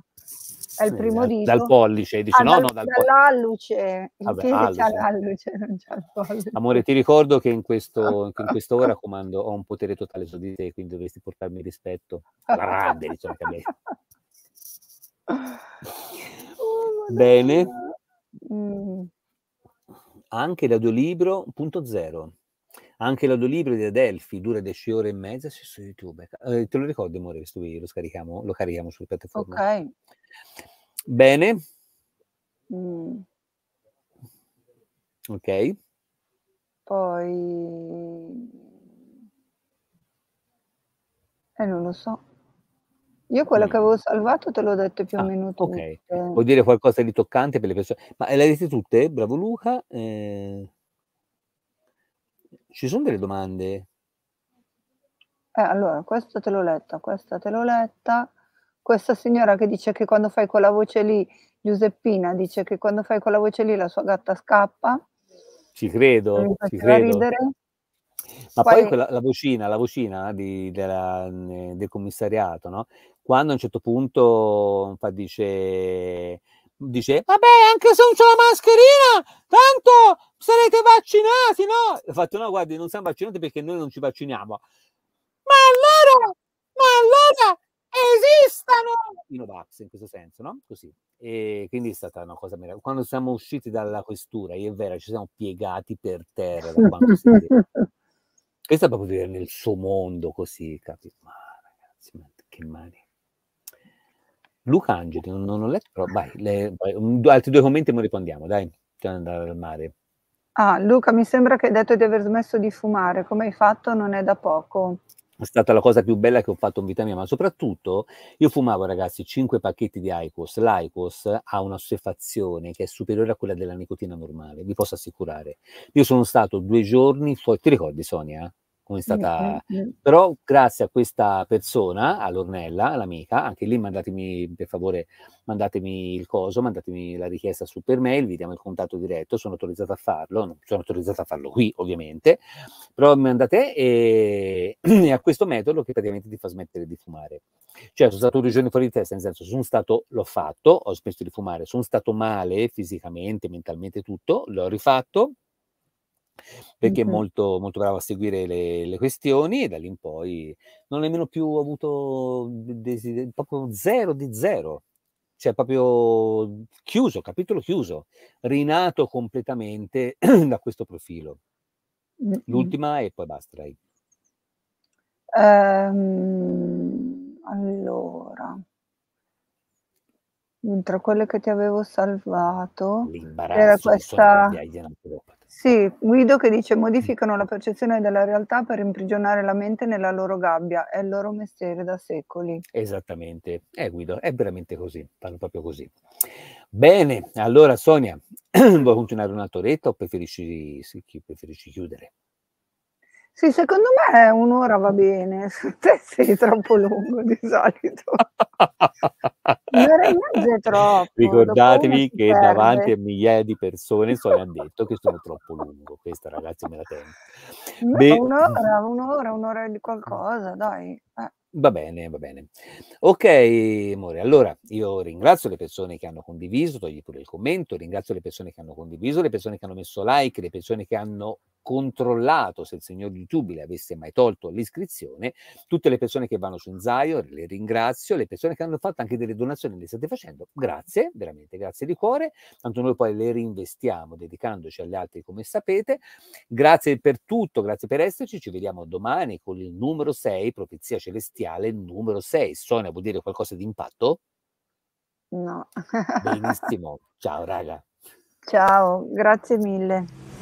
è il primo dal, dito. Dal pollice, dice ah, no, dal, no, dal dall'alluce. Vabbè, alluce. Alluce, non c'è il pollice. Amore, ti ricordo che in, questo, che in quest'ora comando ho un potere totale su di te, quindi dovresti portarmi rispetto. La rabbia, diciamo che oh, Bene. Mm anche l'audiolibro punto zero. Anche l'audiolibro di Adelphi dura 10 ore e mezza su, YouTube. Eh, te lo ricordi, amore, questo video lo scarichiamo, lo carichiamo sulle piattaforme. Ok. Bene. Mm. Ok. Poi... Eh, non lo so. Io quello mm. che avevo salvato te l'ho detto più o ah, meno tutto. Ok, vuol dire qualcosa di toccante per le persone. Ma eh, le avete tutte? Bravo Luca. Eh... Ci sono delle domande? Eh, allora, questa te l'ho letta, questa te l'ho letta. Questa signora che dice che quando fai quella voce lì, Giuseppina dice che quando fai quella voce lì la sua gatta scappa. Ci credo, ci credo. Ridere. Ma poi, poi quella, la vocina, la vocina di, della, eh, del commissariato, no? quando a un certo punto infatti, dice, dice vabbè anche se non c'è la mascherina tanto sarete vaccinati no? ho fatto no guardi non siamo vaccinati perché noi non ci vacciniamo ma allora ma allora esistano i Novax in questo senso no? così e quindi è stata una cosa meravigliosa quando siamo usciti dalla questura io e Vera ci siamo piegati per terra da quando si vedeva è proprio vivere nel suo mondo così capito ma ragazzi che mani Luca Angeli, non, non ho letto, però vai, le, vai, altri due commenti e poi rispondiamo, dai, per andare al mare. Ah, Luca, mi sembra che hai detto di aver smesso di fumare, come hai fatto non è da poco. È stata la cosa più bella che ho fatto in vita mia, ma soprattutto io fumavo, ragazzi, 5 pacchetti di Icos. L'Icos ha una soffazione che è superiore a quella della nicotina normale, vi posso assicurare. Io sono stato due giorni fuori, ti ricordi Sonia? come è eh, stata. Mm-hmm. Però grazie a questa persona, all'Ornella, l'amica, anche lì mandatemi per favore, mandatemi il coso, mandatemi la richiesta su per mail, vi diamo il contatto diretto, sono autorizzato a farlo, non sono autorizzato a farlo qui ovviamente, però mandate e, e a questo metodo che praticamente ti fa smettere di fumare. Cioè sono stato due giorni fuori di testa, nel senso sono stato, l'ho fatto, ho smesso di fumare, sono stato male fisicamente, mentalmente, tutto, l'ho rifatto perché è molto, molto bravo a seguire le, le, questioni e da lì in poi non ho nemmeno più avuto desider- proprio zero di zero, cioè proprio chiuso, capitolo chiuso, rinato completamente da questo profilo. L'ultima e poi basta. Um, allora mentre quello che ti avevo salvato era questa sono, sono sì, Guido che dice modificano la percezione della realtà per imprigionare la mente nella loro gabbia, è il loro mestiere da secoli. Esattamente, è eh, Guido, è veramente così, fanno proprio così. Bene, allora Sonia, vuoi continuare un altro retto o preferisci, sì, preferisci chiudere? Sì, secondo me un'ora va bene, te sei troppo lungo di solito. un'ora e mezza è troppo. Ricordatevi che davanti a migliaia di persone sono hanno detto che sono troppo lungo, questa ragazzi me la tengo. Beh, un'ora, un'ora, un'ora di qualcosa, dai. Eh. Va bene, va bene. Ok, amore, allora io ringrazio le persone che hanno condiviso, togli pure il commento, ringrazio le persone che hanno condiviso, le persone che hanno messo like, le persone che hanno controllato se il signor YouTube le avesse mai tolto l'iscrizione. Tutte le persone che vanno su Inzaio, le ringrazio, le persone che hanno fatto anche delle donazioni le state facendo, grazie, veramente grazie di cuore, tanto noi poi le reinvestiamo dedicandoci agli altri come sapete. Grazie per tutto, grazie per esserci, ci vediamo domani con il numero 6, profezia celestiale numero 6. Sonia vuol dire qualcosa di impatto? No. Benissimo, ciao raga. Ciao, grazie mille.